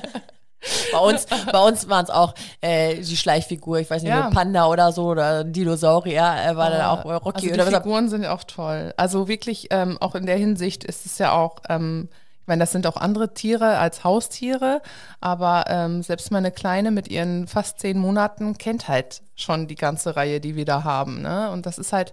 bei uns, bei uns waren es auch äh, die Schleichfigur, ich weiß nicht, ja. Panda oder so oder Dinosaurier, äh, war dann äh, auch äh, Rocky. Also die Figuren sind ja auch toll. Also wirklich ähm, auch in der Hinsicht ist es ja auch ähm, meine, das sind auch andere Tiere als Haustiere, aber ähm, selbst meine Kleine mit ihren fast zehn Monaten kennt halt schon die ganze Reihe, die wir da haben. Ne? Und das ist halt,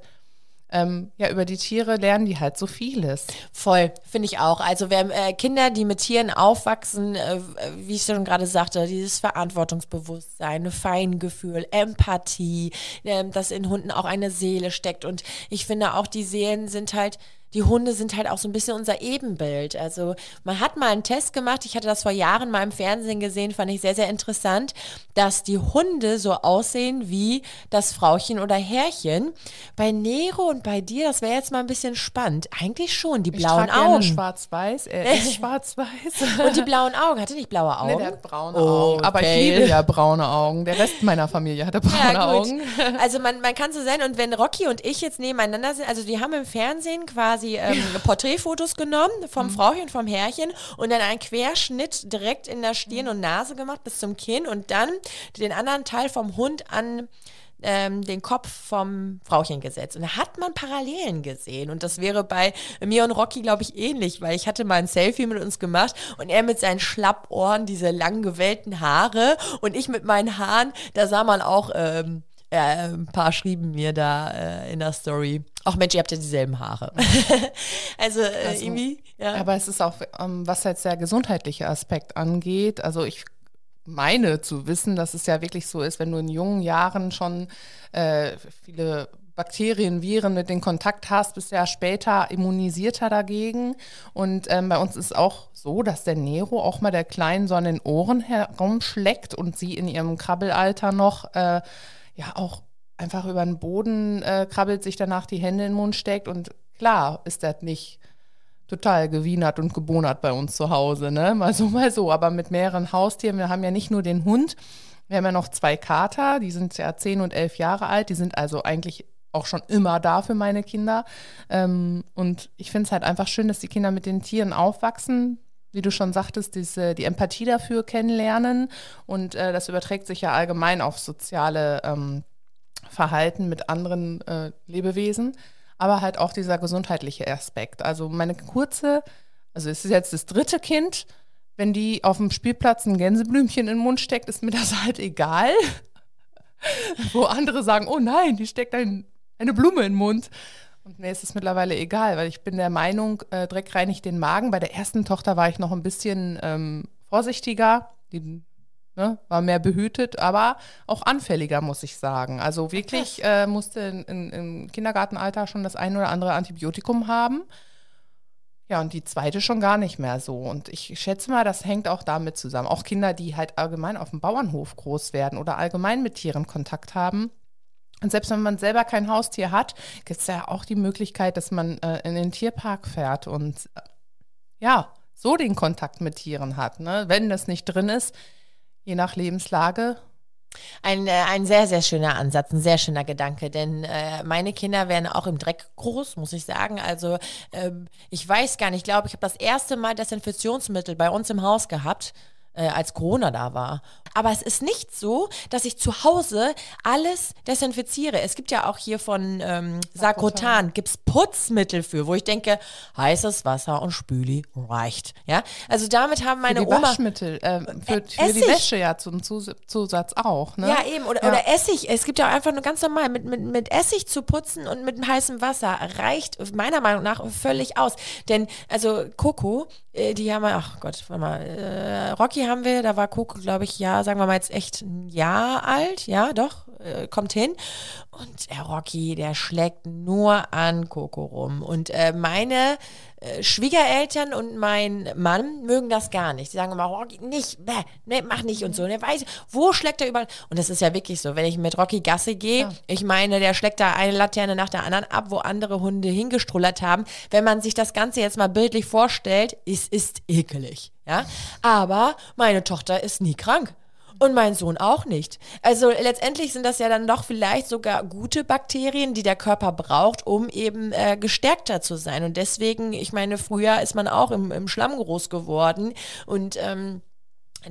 ähm, ja, über die Tiere lernen die halt so vieles. Voll, finde ich auch. Also wer, äh, Kinder, die mit Tieren aufwachsen, äh, wie ich schon gerade sagte, dieses Verantwortungsbewusstsein, ne, Feingefühl, Empathie, äh, dass in Hunden auch eine Seele steckt. Und ich finde auch, die Seelen sind halt die Hunde sind halt auch so ein bisschen unser Ebenbild. Also man hat mal einen Test gemacht, ich hatte das vor Jahren mal im Fernsehen gesehen, fand ich sehr, sehr interessant, dass die Hunde so aussehen wie das Frauchen oder Herrchen. Bei Nero und bei dir, das wäre jetzt mal ein bisschen spannend. Eigentlich schon, die blauen ich trage Augen. Schwarz-Weiß, er ist schwarz-weiß. und die blauen Augen, hat er nicht blaue Augen? Nee, der hat braune oh, Augen. Aber okay. ich liebe ja braune Augen. Der Rest meiner Familie hatte braune ja, Augen. Also man, man kann so sein, und wenn Rocky und ich jetzt nebeneinander sind, also die haben im Fernsehen quasi quasi ähm, Porträtfotos genommen vom mhm. Frauchen, vom Herrchen und dann einen Querschnitt direkt in der Stirn mhm. und Nase gemacht bis zum Kinn und dann den anderen Teil vom Hund an ähm, den Kopf vom Frauchen gesetzt. Und da hat man Parallelen gesehen. Und das wäre bei mir und Rocky, glaube ich, ähnlich, weil ich hatte mal ein Selfie mit uns gemacht und er mit seinen Schlappohren, diese lang gewellten Haare und ich mit meinen Haaren, da sah man auch, ähm, äh, ein paar schrieben mir da äh, in der Story ach Mensch, ihr habt ja dieselben Haare. also, äh, also, irgendwie, ja. Aber es ist auch, ähm, was jetzt der gesundheitliche Aspekt angeht, also ich meine zu wissen, dass es ja wirklich so ist, wenn du in jungen Jahren schon äh, viele Bakterien, Viren mit den Kontakt hast, bist ja später immunisierter dagegen. Und ähm, bei uns ist auch so, dass der Nero auch mal der Kleinen so in den Ohren herumschlägt und sie in ihrem Krabbelalter noch äh, ja auch einfach über den Boden äh, krabbelt, sich danach die Hände in den Mund steckt und klar ist das nicht total gewienert und gebonert bei uns zu Hause, ne? Mal so, mal so. Aber mit mehreren Haustieren, wir haben ja nicht nur den Hund, wir haben ja noch zwei Kater, die sind ja zehn und elf Jahre alt, die sind also eigentlich auch schon immer da für meine Kinder. Ähm, und ich finde es halt einfach schön, dass die Kinder mit den Tieren aufwachsen, wie du schon sagtest, diese, die Empathie dafür kennenlernen. Und äh, das überträgt sich ja allgemein auf soziale ähm, Verhalten mit anderen äh, Lebewesen, aber halt auch dieser gesundheitliche Aspekt. Also meine kurze, also es ist jetzt das dritte Kind, wenn die auf dem Spielplatz ein Gänseblümchen in den Mund steckt, ist mir das halt egal. Wo andere sagen, oh nein, die steckt ein, eine Blume in den Mund. Und mir ist es mittlerweile egal, weil ich bin der Meinung, äh, Dreck reinigt den Magen. Bei der ersten Tochter war ich noch ein bisschen ähm, vorsichtiger. Die Ne? War mehr behütet, aber auch anfälliger, muss ich sagen. Also wirklich äh, musste in, in, im Kindergartenalter schon das ein oder andere Antibiotikum haben. Ja, und die zweite schon gar nicht mehr so. Und ich schätze mal, das hängt auch damit zusammen. Auch Kinder, die halt allgemein auf dem Bauernhof groß werden oder allgemein mit Tieren Kontakt haben, und selbst wenn man selber kein Haustier hat, gibt es ja auch die Möglichkeit, dass man äh, in den Tierpark fährt und äh, ja, so den Kontakt mit Tieren hat. Ne? Wenn das nicht drin ist, je nach Lebenslage. Ein, äh, ein sehr, sehr schöner Ansatz, ein sehr schöner Gedanke, denn äh, meine Kinder werden auch im Dreck groß, muss ich sagen. Also äh, ich weiß gar nicht, ich glaube, ich habe das erste Mal Desinfektionsmittel bei uns im Haus gehabt, äh, als Corona da war. Aber es ist nicht so, dass ich zu Hause alles desinfiziere. Es gibt ja auch hier von ähm, Sakrotan, gibt es Putzmittel für, wo ich denke, heißes Wasser und Spüli reicht. Ja, also damit haben meine für die Oma. Waschmittel, äh, für, äh, für die Wäsche ja zum Zusatz auch. Ne? Ja, eben. Oder, ja. oder Essig. Es gibt ja einfach nur ganz normal mit, mit, mit Essig zu putzen und mit heißem Wasser reicht meiner Meinung nach völlig aus. Denn, also Coco, äh, die haben wir, ach Gott, warte mal, äh, Rocky haben wir, da war Coco, glaube ich, ja, sagen wir mal jetzt echt ein Jahr alt, ja, doch, äh, kommt hin. Und der äh, Rocky, der schlägt nur an Coco rum. Und äh, meine äh, Schwiegereltern und mein Mann mögen das gar nicht. Die sagen immer, Rocky, nicht, bäh, nee, mach nicht und so. Und er weiß, wo schlägt er überall? Und das ist ja wirklich so, wenn ich mit Rocky Gasse gehe, ja. ich meine, der schlägt da eine Laterne nach der anderen ab, wo andere Hunde hingestrullert haben. Wenn man sich das Ganze jetzt mal bildlich vorstellt, es ist ekelig. Ja? Aber meine Tochter ist nie krank. Und mein Sohn auch nicht. Also letztendlich sind das ja dann doch vielleicht sogar gute Bakterien, die der Körper braucht, um eben äh, gestärkter zu sein. Und deswegen, ich meine, früher ist man auch im, im Schlamm groß geworden und ähm,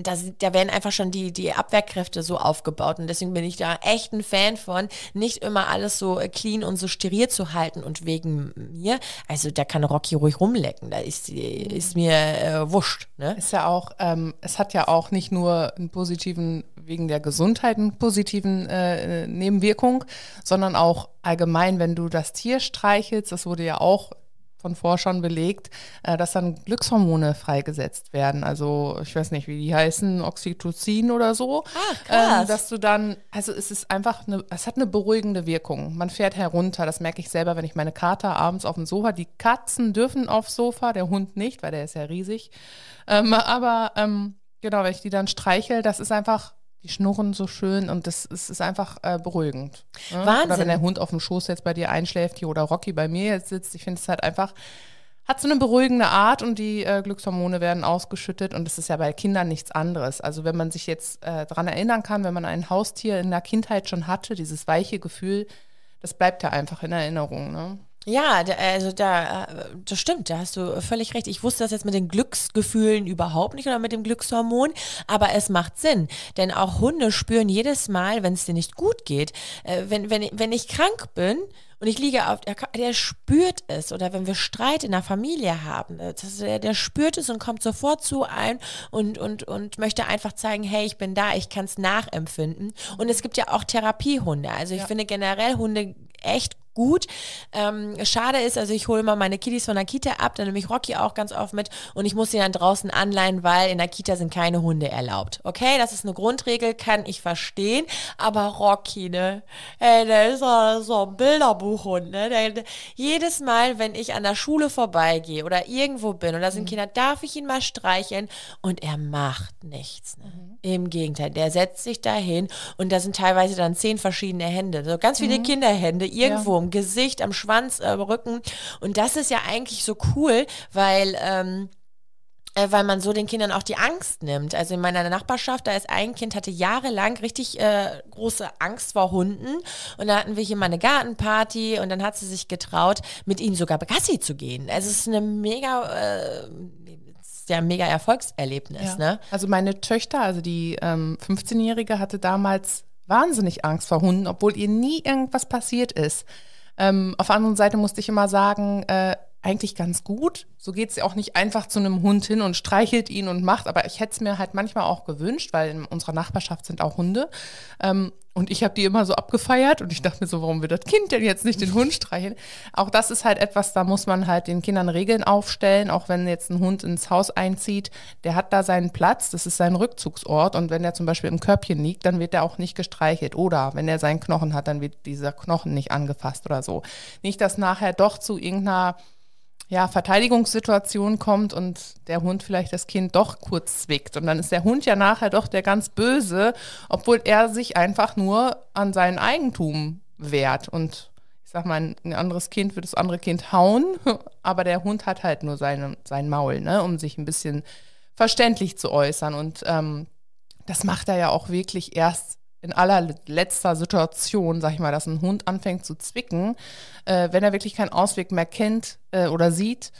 da, da werden einfach schon die, die Abwehrkräfte so aufgebaut. Und deswegen bin ich da echt ein Fan von, nicht immer alles so äh, clean und so steril zu halten. Und wegen mir, also da kann Rocky ruhig rumlecken. Da ist, äh, ist mir äh, wurscht. Ne? Ist ja auch, ähm, es hat ja auch nicht nur einen positiven, wegen der Gesundheit einen positiven äh, äh Nebenwirkung, sondern auch allgemein, wenn du das Tier streichelst, das wurde ja auch von Forschern belegt, äh, dass dann Glückshormone freigesetzt werden. Also ich weiß nicht, wie die heißen, Oxytocin oder so. Ach, ähm, krass. Ähm, dass du dann, also es ist einfach, eine, es hat eine beruhigende Wirkung. Man fährt herunter, das merke ich selber, wenn ich meine Kater abends auf dem Sofa, die Katzen dürfen aufs Sofa, der Hund nicht, weil der ist ja riesig. Ähm, aber ähm, genau, wenn ich die dann streichel, das ist einfach die schnurren so schön und das, das ist einfach äh, beruhigend. Ne? Wahnsinn. Oder wenn der Hund auf dem Schoß jetzt bei dir einschläft hier, oder Rocky bei mir jetzt sitzt, ich finde es halt einfach, hat so eine beruhigende Art und die äh, Glückshormone werden ausgeschüttet und das ist ja bei Kindern nichts anderes. Also wenn man sich jetzt äh, daran erinnern kann, wenn man ein Haustier in der Kindheit schon hatte, dieses weiche Gefühl, das bleibt ja einfach in Erinnerung. Ne? Ja, also da, äh, das stimmt, da hast du völlig recht. Ich wusste das jetzt mit den Glücksgefühlen überhaupt nicht oder mit dem Glückshormon, aber es macht Sinn, denn auch Hunde spüren jedes Mal, wenn es dir nicht gut geht, äh, wenn, wenn, wenn ich krank bin, und ich liege auf, der, der, spürt es. Oder wenn wir Streit in der Familie haben, äh, der, der, spürt es und kommt sofort zu ein und, und, und möchte einfach zeigen, hey, ich bin da, ich kann es nachempfinden. Und es gibt ja auch Therapiehunde. Also ich ja. finde generell Hunde echt gut. Ähm, schade ist, also ich hole immer meine Kiddies von der Kita ab, dann nehme ich Rocky auch ganz oft mit und ich muss sie dann draußen anleihen, weil in der Kita sind keine Hunde erlaubt. Okay, das ist eine Grundregel, kann ich verstehen, aber Rocky, ne? Ey, der ist so, so ein Bilderbuchhund, ne? Der, der, jedes Mal, wenn ich an der Schule vorbeigehe oder irgendwo bin und da sind mhm. Kinder, darf ich ihn mal streicheln und er macht nichts, ne? Mhm. Im Gegenteil, der setzt sich dahin und da sind teilweise dann zehn verschiedene Hände, so ganz viele mhm. Kinderhände irgendwo ja. im Gesicht, am Schwanz, am Rücken. Und das ist ja eigentlich so cool, weil ähm, äh, weil man so den Kindern auch die Angst nimmt. Also in meiner Nachbarschaft, da ist ein Kind, hatte jahrelang richtig äh, große Angst vor Hunden. Und da hatten wir hier mal eine Gartenparty und dann hat sie sich getraut, mit ihnen sogar Gassi zu gehen. Also es ist eine mega... Äh, ist ja ein mega Erfolgserlebnis. Ja. Ne? Also meine Töchter, also die ähm, 15-Jährige, hatte damals wahnsinnig Angst vor Hunden, obwohl ihr nie irgendwas passiert ist. Ähm, auf der anderen Seite musste ich immer sagen, äh, eigentlich ganz gut. So geht es ja auch nicht einfach zu einem Hund hin und streichelt ihn und macht, aber ich hätte es mir halt manchmal auch gewünscht, weil in unserer Nachbarschaft sind auch Hunde. Ähm, und ich habe die immer so abgefeiert und ich dachte mir so, warum will das Kind denn jetzt nicht den Hund streicheln? Auch das ist halt etwas, da muss man halt den Kindern Regeln aufstellen, auch wenn jetzt ein Hund ins Haus einzieht, der hat da seinen Platz, das ist sein Rückzugsort und wenn der zum Beispiel im Körbchen liegt, dann wird er auch nicht gestreichelt oder wenn er seinen Knochen hat, dann wird dieser Knochen nicht angefasst oder so. Nicht, dass nachher doch zu irgendeiner ja, Verteidigungssituation kommt und der Hund vielleicht das Kind doch kurz zwickt. Und dann ist der Hund ja nachher doch der ganz böse, obwohl er sich einfach nur an sein Eigentum wehrt. Und ich sag mal, ein anderes Kind wird das andere Kind hauen, aber der Hund hat halt nur seine, sein Maul, ne, um sich ein bisschen verständlich zu äußern. Und ähm, das macht er ja auch wirklich erst in allerletzter Situation, sag ich mal, dass ein Hund anfängt zu zwicken, äh, wenn er wirklich keinen Ausweg mehr kennt äh, oder sieht,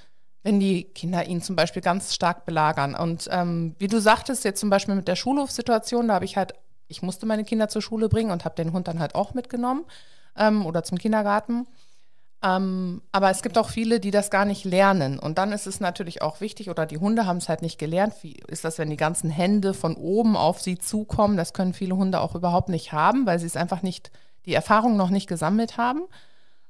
wenn die Kinder ihn zum Beispiel ganz stark belagern. Und ähm, wie du sagtest, jetzt zum Beispiel mit der Schulhofsituation, da habe ich halt, ich musste meine Kinder zur Schule bringen und habe den Hund dann halt auch mitgenommen ähm, oder zum Kindergarten. Ähm, aber es gibt auch viele, die das gar nicht lernen. Und dann ist es natürlich auch wichtig, oder die Hunde haben es halt nicht gelernt. Wie ist das, wenn die ganzen Hände von oben auf sie zukommen? Das können viele Hunde auch überhaupt nicht haben, weil sie es einfach nicht, die Erfahrung noch nicht gesammelt haben.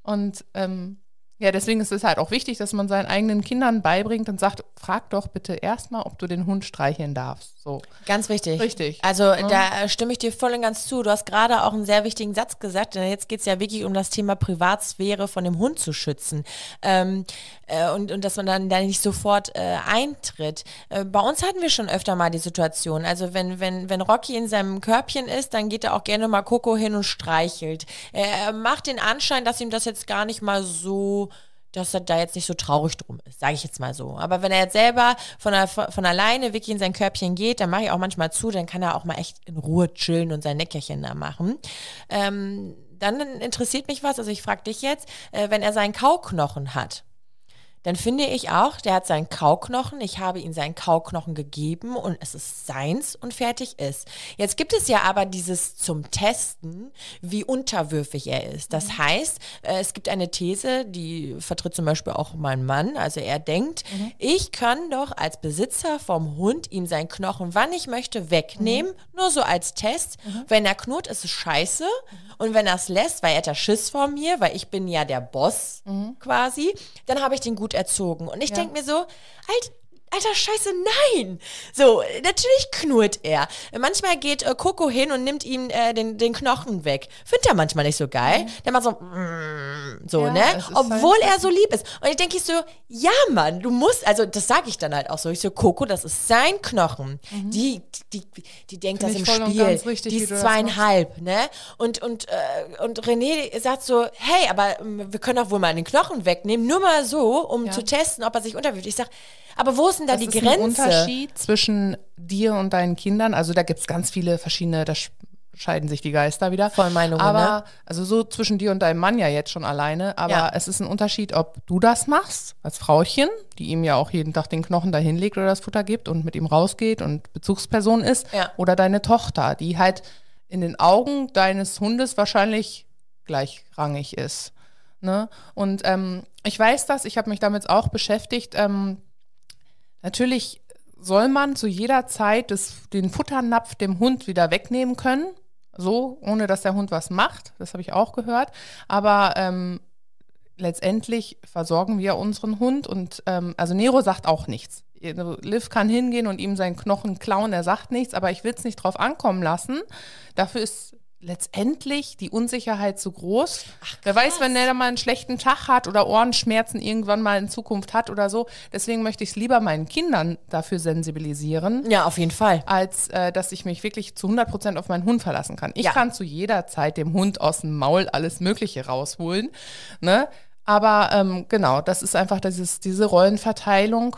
Und ähm, ja, deswegen ist es halt auch wichtig, dass man seinen eigenen Kindern beibringt und sagt, frag doch bitte erstmal, ob du den Hund streicheln darfst. So. Ganz richtig. Richtig. Also ja. da äh, stimme ich dir voll und ganz zu. Du hast gerade auch einen sehr wichtigen Satz gesagt, denn äh, jetzt geht es ja wirklich um das Thema Privatsphäre von dem Hund zu schützen. Ähm, äh, und, und dass man dann da nicht sofort äh, eintritt. Äh, bei uns hatten wir schon öfter mal die Situation. Also wenn, wenn, wenn Rocky in seinem Körbchen ist, dann geht er auch gerne mal Coco hin und streichelt. Äh, er macht den Anschein, dass ihm das jetzt gar nicht mal so dass er da jetzt nicht so traurig drum ist, sage ich jetzt mal so. Aber wenn er jetzt selber von, der, von alleine wirklich in sein Körbchen geht, dann mache ich auch manchmal zu, dann kann er auch mal echt in Ruhe chillen und sein Neckerchen da machen. Ähm, dann interessiert mich was, also ich frage dich jetzt, äh, wenn er seinen Kauknochen hat, dann finde ich auch, der hat seinen Kauknochen, ich habe ihm seinen Kauknochen gegeben und es ist seins und fertig ist. Jetzt gibt es ja aber dieses zum Testen, wie unterwürfig er ist. Das mhm. heißt, äh, es gibt eine These, die vertritt zum Beispiel auch mein Mann, also er denkt, mhm. ich kann doch als Besitzer vom Hund ihm seinen Knochen, wann ich möchte, wegnehmen, mhm. nur so als Test. Mhm. Wenn er knurrt, ist es scheiße mhm. und wenn er es lässt, weil er hat ja Schiss vor mir, weil ich bin ja der Boss mhm. quasi, dann habe ich den gut erzogen. Und ich ja. denke mir so, halt, Alter Scheiße, nein! So, natürlich knurrt er. Manchmal geht äh, Coco hin und nimmt ihm äh, den, den Knochen weg. Findet er manchmal nicht so geil. Mhm. Der macht so, mm, so, ja, ne? Halt Obwohl er so lieb ist. Und ich denke ich so, ja, Mann, du musst, also das sage ich dann halt auch so. Ich so, Coco, das ist sein Knochen. Mhm. Die, die, die denkt Find das im Spiel. Richtig, die ist zweieinhalb, ne? Und, und, äh, und René sagt so, hey, aber ähm, wir können doch wohl mal den Knochen wegnehmen, nur mal so, um ja. zu testen, ob er sich unterwirft. Ich sage, aber wo ist denn da das die ist Grenze? Ein Unterschied zwischen dir und deinen Kindern. Also da gibt es ganz viele verschiedene, da scheiden sich die Geister wieder. Voll Meinung, Aber ne? also so zwischen dir und deinem Mann ja jetzt schon alleine. Aber ja. es ist ein Unterschied, ob du das machst als Frauchen, die ihm ja auch jeden Tag den Knochen dahin legt oder das Futter gibt und mit ihm rausgeht und Bezugsperson ist, ja. oder deine Tochter, die halt in den Augen deines Hundes wahrscheinlich gleichrangig ist. Ne? Und ähm, ich weiß das, ich habe mich damit auch beschäftigt. Ähm, Natürlich soll man zu jeder Zeit das, den Futternapf dem Hund wieder wegnehmen können. So, ohne dass der Hund was macht. Das habe ich auch gehört. Aber ähm, letztendlich versorgen wir unseren Hund und ähm, also Nero sagt auch nichts. Liv kann hingehen und ihm seinen Knochen klauen, er sagt nichts, aber ich will es nicht drauf ankommen lassen. Dafür ist letztendlich die Unsicherheit zu groß. Ach, Wer weiß, wenn der mal einen schlechten Tag hat oder Ohrenschmerzen irgendwann mal in Zukunft hat oder so. Deswegen möchte ich es lieber meinen Kindern dafür sensibilisieren. Ja, auf jeden Fall. Als äh, dass ich mich wirklich zu 100 Prozent auf meinen Hund verlassen kann. Ich ja. kann zu jeder Zeit dem Hund aus dem Maul alles Mögliche rausholen. Ne? Aber ähm, genau, das ist einfach dieses, diese Rollenverteilung.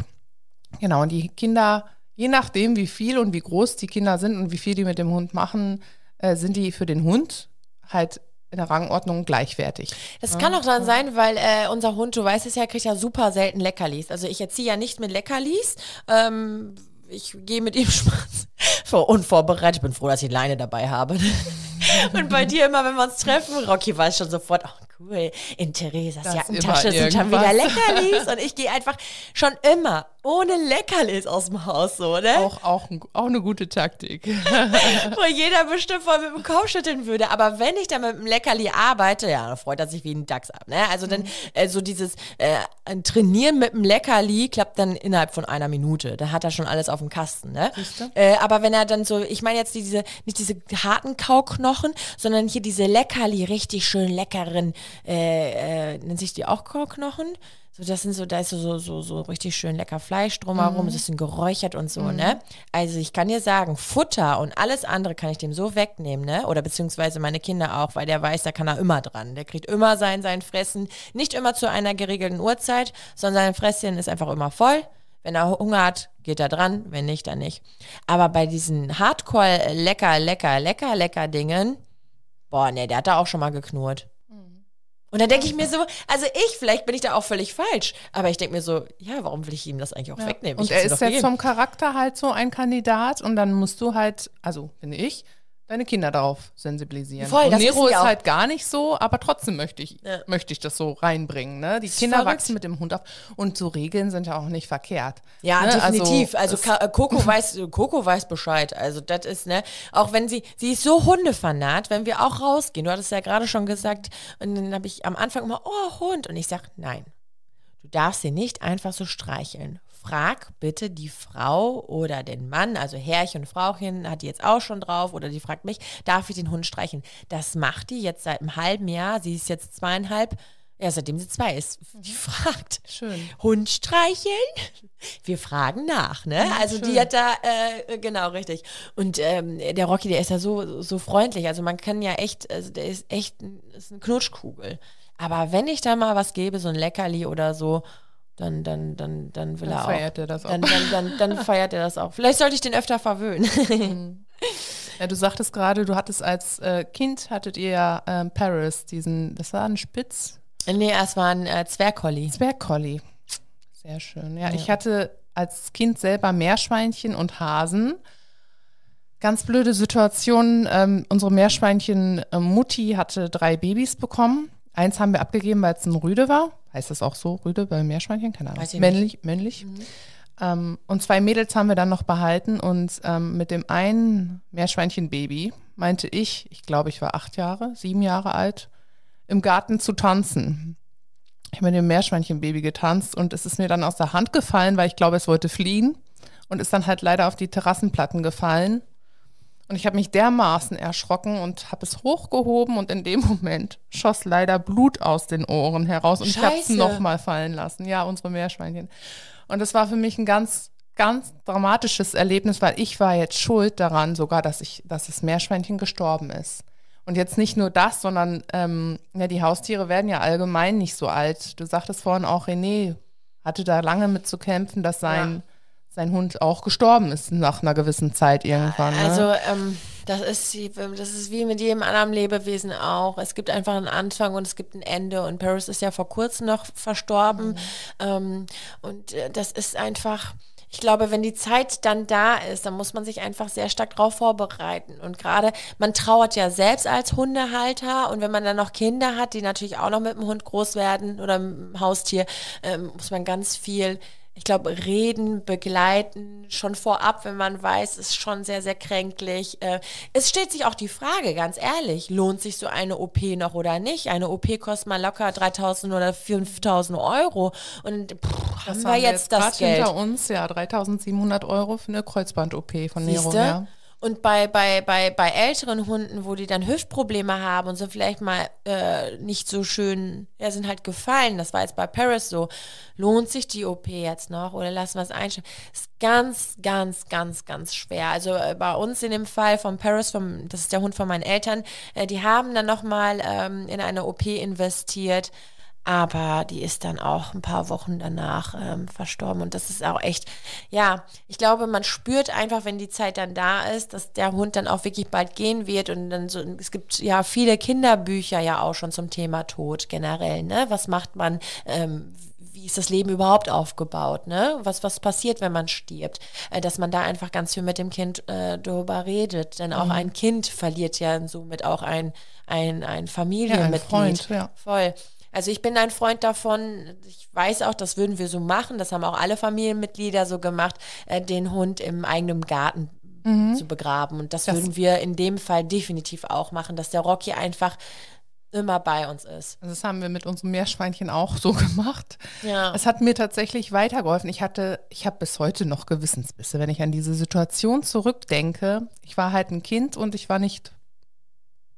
Genau, und die Kinder, je nachdem, wie viel und wie groß die Kinder sind und wie viel die mit dem Hund machen, äh, sind die für den Hund halt in der Rangordnung gleichwertig. Das kann auch dann sein, weil äh, unser Hund, du weißt es ja, kriegt ja super selten Leckerlis. Also ich erziehe ja nicht mit Leckerlis. Ähm, ich gehe mit ihm Spaß. Vor unvorbereitet. Ich bin froh, dass ich Leine dabei habe. Und bei dir immer, wenn wir uns treffen, Rocky weiß schon sofort, ach oh, cool, in Theresas Jackentasche sind schon wieder Leckerlis. Und ich gehe einfach schon immer ohne Leckerlis aus dem Haus, so, ne? Auch, auch, auch eine gute Taktik. Wo jeder bestimmt voll mit dem Kopf schütteln würde. Aber wenn ich dann mit dem Leckerli arbeite, ja, dann freut er sich wie ein Dachs ab, ne? Also dann, mhm. äh, so dieses äh, Trainieren mit dem Leckerli klappt dann innerhalb von einer Minute. Da hat er schon alles auf dem Kasten, ne? Äh, aber wenn er dann so, ich meine jetzt diese, nicht diese harten Kauknochen, Knochen, sondern hier diese Leckerli, richtig schön leckeren, äh, äh, nennt sich die auch Knochen? So, das sind so, da ist so, so, so richtig schön lecker Fleisch drumherum, mhm. es ist geräuchert und so, ne? mhm. ne? Also ich kann dir sagen, Futter und alles andere kann ich dem so wegnehmen, ne? Oder beziehungsweise meine Kinder auch, weil der weiß, da kann er immer dran. Der kriegt immer sein, sein Fressen. Nicht immer zu einer geregelten Uhrzeit, sondern sein Fresschen ist einfach immer voll. Wenn er Hunger hat, geht er dran, wenn nicht, dann nicht. Aber bei diesen Hardcore lecker, lecker, lecker, lecker Dingen, boah, ne, der hat da auch schon mal geknurrt. Mhm. Und dann denke ich mir so, also ich, vielleicht bin ich da auch völlig falsch, aber ich denke mir so, ja, warum will ich ihm das eigentlich auch ja. wegnehmen? Ich und er ist jetzt gegeben. vom Charakter halt so ein Kandidat und dann musst du halt, also bin ich, deine Kinder darauf sensibilisieren. Voll, und das Nero ist auch. halt gar nicht so, aber trotzdem möchte ich, ja. möchte ich das so reinbringen. Ne? Die Kinder verrückt. wachsen mit dem Hund auf und so Regeln sind ja auch nicht verkehrt. Ja, ne? Also definitiv. Also, also Coco weiß, Coco weiß Bescheid. Also das ist ne, auch wenn sie, sie ist so Hundefanat, wenn wir auch rausgehen. Du hattest ja gerade schon gesagt und dann habe ich am Anfang immer oh Hund und ich sag nein, du darfst sie nicht einfach so streicheln frag bitte die Frau oder den Mann, also Herrchen und Frauchen hat die jetzt auch schon drauf oder die fragt mich, darf ich den Hund streichen? Das macht die jetzt seit einem halben Jahr, sie ist jetzt zweieinhalb, ja, seitdem sie zwei ist. Mhm. Die fragt. Schön. Hund streicheln? Wir fragen nach, ne? Ja, also schön. die hat da, äh, genau, richtig. Und ähm, der Rocky, der ist ja so, so freundlich. Also man kann ja echt, also der ist echt, ist eine Knutschkugel. Aber wenn ich da mal was gebe, so ein Leckerli oder so, dann, dann, dann, dann will dann er auch. Dann feiert er das auch. Dann, dann, dann, dann feiert er das auch. Vielleicht sollte ich den öfter verwöhnen. Mhm. Ja, du sagtest gerade, du hattest als äh, Kind, hattet ihr ja ähm, Paris, diesen, das war ein Spitz? Nee, es war ein äh, Zwergcolli. Zwergcolli. Sehr schön. Ja, ja, ich hatte als Kind selber Meerschweinchen und Hasen. Ganz blöde Situation. Ähm, unsere Meerschweinchen-Mutti äh, hatte drei Babys bekommen. Eins haben wir abgegeben, weil es ein Rüde war heißt das auch so, Rüde bei Meerschweinchen? Keine Ahnung. Männlich, männlich. Mhm. Ähm, und zwei Mädels haben wir dann noch behalten und ähm, mit dem einen Meerschweinchenbaby meinte ich, ich glaube, ich war acht Jahre, sieben Jahre alt, im Garten zu tanzen. Ich habe mit dem Meerschweinchenbaby getanzt und es ist mir dann aus der Hand gefallen, weil ich glaube, es wollte fliehen und ist dann halt leider auf die Terrassenplatten gefallen. Und ich habe mich dermaßen erschrocken und habe es hochgehoben und in dem Moment schoss leider Blut aus den Ohren heraus und Scheiße. ich habe es nochmal fallen lassen. Ja, unsere Meerschweinchen. Und das war für mich ein ganz, ganz dramatisches Erlebnis, weil ich war jetzt schuld daran sogar, dass ich, dass das Meerschweinchen gestorben ist. Und jetzt nicht nur das, sondern ähm, ja, die Haustiere werden ja allgemein nicht so alt. Du sagtest vorhin auch, René hatte da lange mit zu kämpfen, dass sein ja sein Hund auch gestorben ist nach einer gewissen Zeit irgendwann. Ne? Also ähm, das ist, ähm, das ist wie mit jedem anderen Lebewesen auch. Es gibt einfach einen Anfang und es gibt ein Ende. Und Paris ist ja vor kurzem noch verstorben. Mhm. Ähm, und äh, das ist einfach, ich glaube, wenn die Zeit dann da ist, dann muss man sich einfach sehr stark darauf vorbereiten. Und gerade, man trauert ja selbst als Hundehalter und wenn man dann noch Kinder hat, die natürlich auch noch mit dem Hund groß werden oder mit dem Haustier, ähm, muss man ganz viel ich glaube, reden, begleiten, schon vorab, wenn man weiß, ist schon sehr, sehr kränklich. Äh, es stellt sich auch die Frage, ganz ehrlich, lohnt sich so eine OP noch oder nicht? Eine OP kostet mal locker 3000 oder 5000 Euro. Und pff, haben wir jetzt das Geld? hinter uns, ja, 3700 Euro für eine Kreuzband-OP von Siehste? Nero, ja. Und bei, bei, bei, bei älteren Hunden, wo die dann Hüftprobleme haben und sind vielleicht mal äh, nicht so schön, ja, sind halt gefallen, das war jetzt bei Paris so, lohnt sich die OP jetzt noch oder lassen wir es einstellen? Ist ganz, ganz, ganz, ganz schwer. Also äh, bei uns in dem Fall von Paris, vom, das ist der Hund von meinen Eltern, äh, die haben dann nochmal ähm, in eine OP investiert aber die ist dann auch ein paar Wochen danach ähm, verstorben. Und das ist auch echt, ja, ich glaube, man spürt einfach, wenn die Zeit dann da ist, dass der Hund dann auch wirklich bald gehen wird. Und dann so, es gibt ja viele Kinderbücher ja auch schon zum Thema Tod generell, ne? Was macht man? Ähm, wie ist das Leben überhaupt aufgebaut, ne? Was, was passiert, wenn man stirbt? Äh, dass man da einfach ganz viel mit dem Kind äh, darüber redet. Denn auch mhm. ein Kind verliert ja somit auch ein, ein, ein Familienmitglied. Ja, ein Freund, ja. Voll. Also ich bin ein Freund davon, ich weiß auch, das würden wir so machen, das haben auch alle Familienmitglieder so gemacht, äh, den Hund im eigenen Garten mhm. zu begraben. Und das, das würden wir in dem Fall definitiv auch machen, dass der Rocky einfach immer bei uns ist. das haben wir mit unserem Meerschweinchen auch so gemacht. Ja. Es hat mir tatsächlich weitergeholfen. Ich hatte, ich habe bis heute noch Gewissensbisse, wenn ich an diese Situation zurückdenke. Ich war halt ein Kind und ich war nicht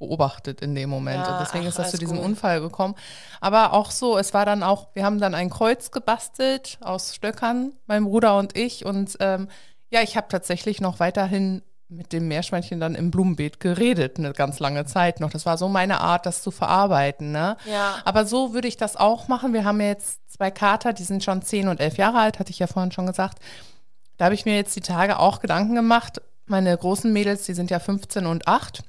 beobachtet in dem Moment. Ja, und deswegen ach, ist das zu diesem gut. Unfall gekommen. Aber auch so, es war dann auch, wir haben dann ein Kreuz gebastelt aus Stöckern, mein Bruder und ich. Und ähm, ja, ich habe tatsächlich noch weiterhin mit dem Meerschweinchen dann im Blumenbeet geredet, eine ganz lange Zeit noch. Das war so meine Art, das zu verarbeiten. Ne? Ja. Aber so würde ich das auch machen. Wir haben jetzt zwei Kater, die sind schon zehn und elf Jahre alt, hatte ich ja vorhin schon gesagt. Da habe ich mir jetzt die Tage auch Gedanken gemacht. Meine großen Mädels, die sind ja 15 und 8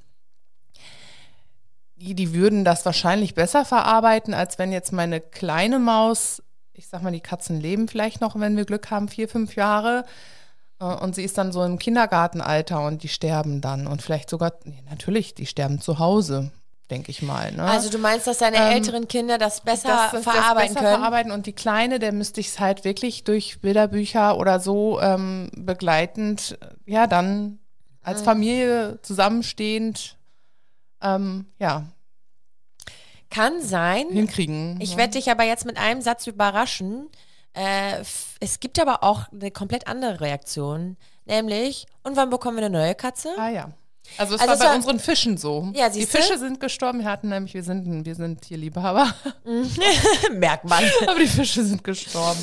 die würden das wahrscheinlich besser verarbeiten, als wenn jetzt meine kleine Maus, ich sag mal, die Katzen leben vielleicht noch, wenn wir Glück haben, vier, fünf Jahre. Äh, und sie ist dann so im Kindergartenalter und die sterben dann. Und vielleicht sogar, nee, natürlich, die sterben zu Hause, denke ich mal. Ne? Also du meinst, dass deine ähm, älteren Kinder das besser dass, dass verarbeiten das besser können? verarbeiten und die Kleine, der müsste ich es halt wirklich durch Bilderbücher oder so ähm, begleitend, ja, dann als hm. Familie zusammenstehend ähm, ja. Kann sein. Hinkriegen. Ich ja. werde dich aber jetzt mit einem Satz überraschen. Äh, es gibt aber auch eine komplett andere Reaktion, nämlich, und wann bekommen wir eine neue Katze? Ah ja. Also es also war es bei war, unseren Fischen so. Ja, die Fische sind gestorben. Wir hatten nämlich, wir sind, wir sind Tierliebhaber. Mhm. Merkt man. Aber die Fische sind gestorben.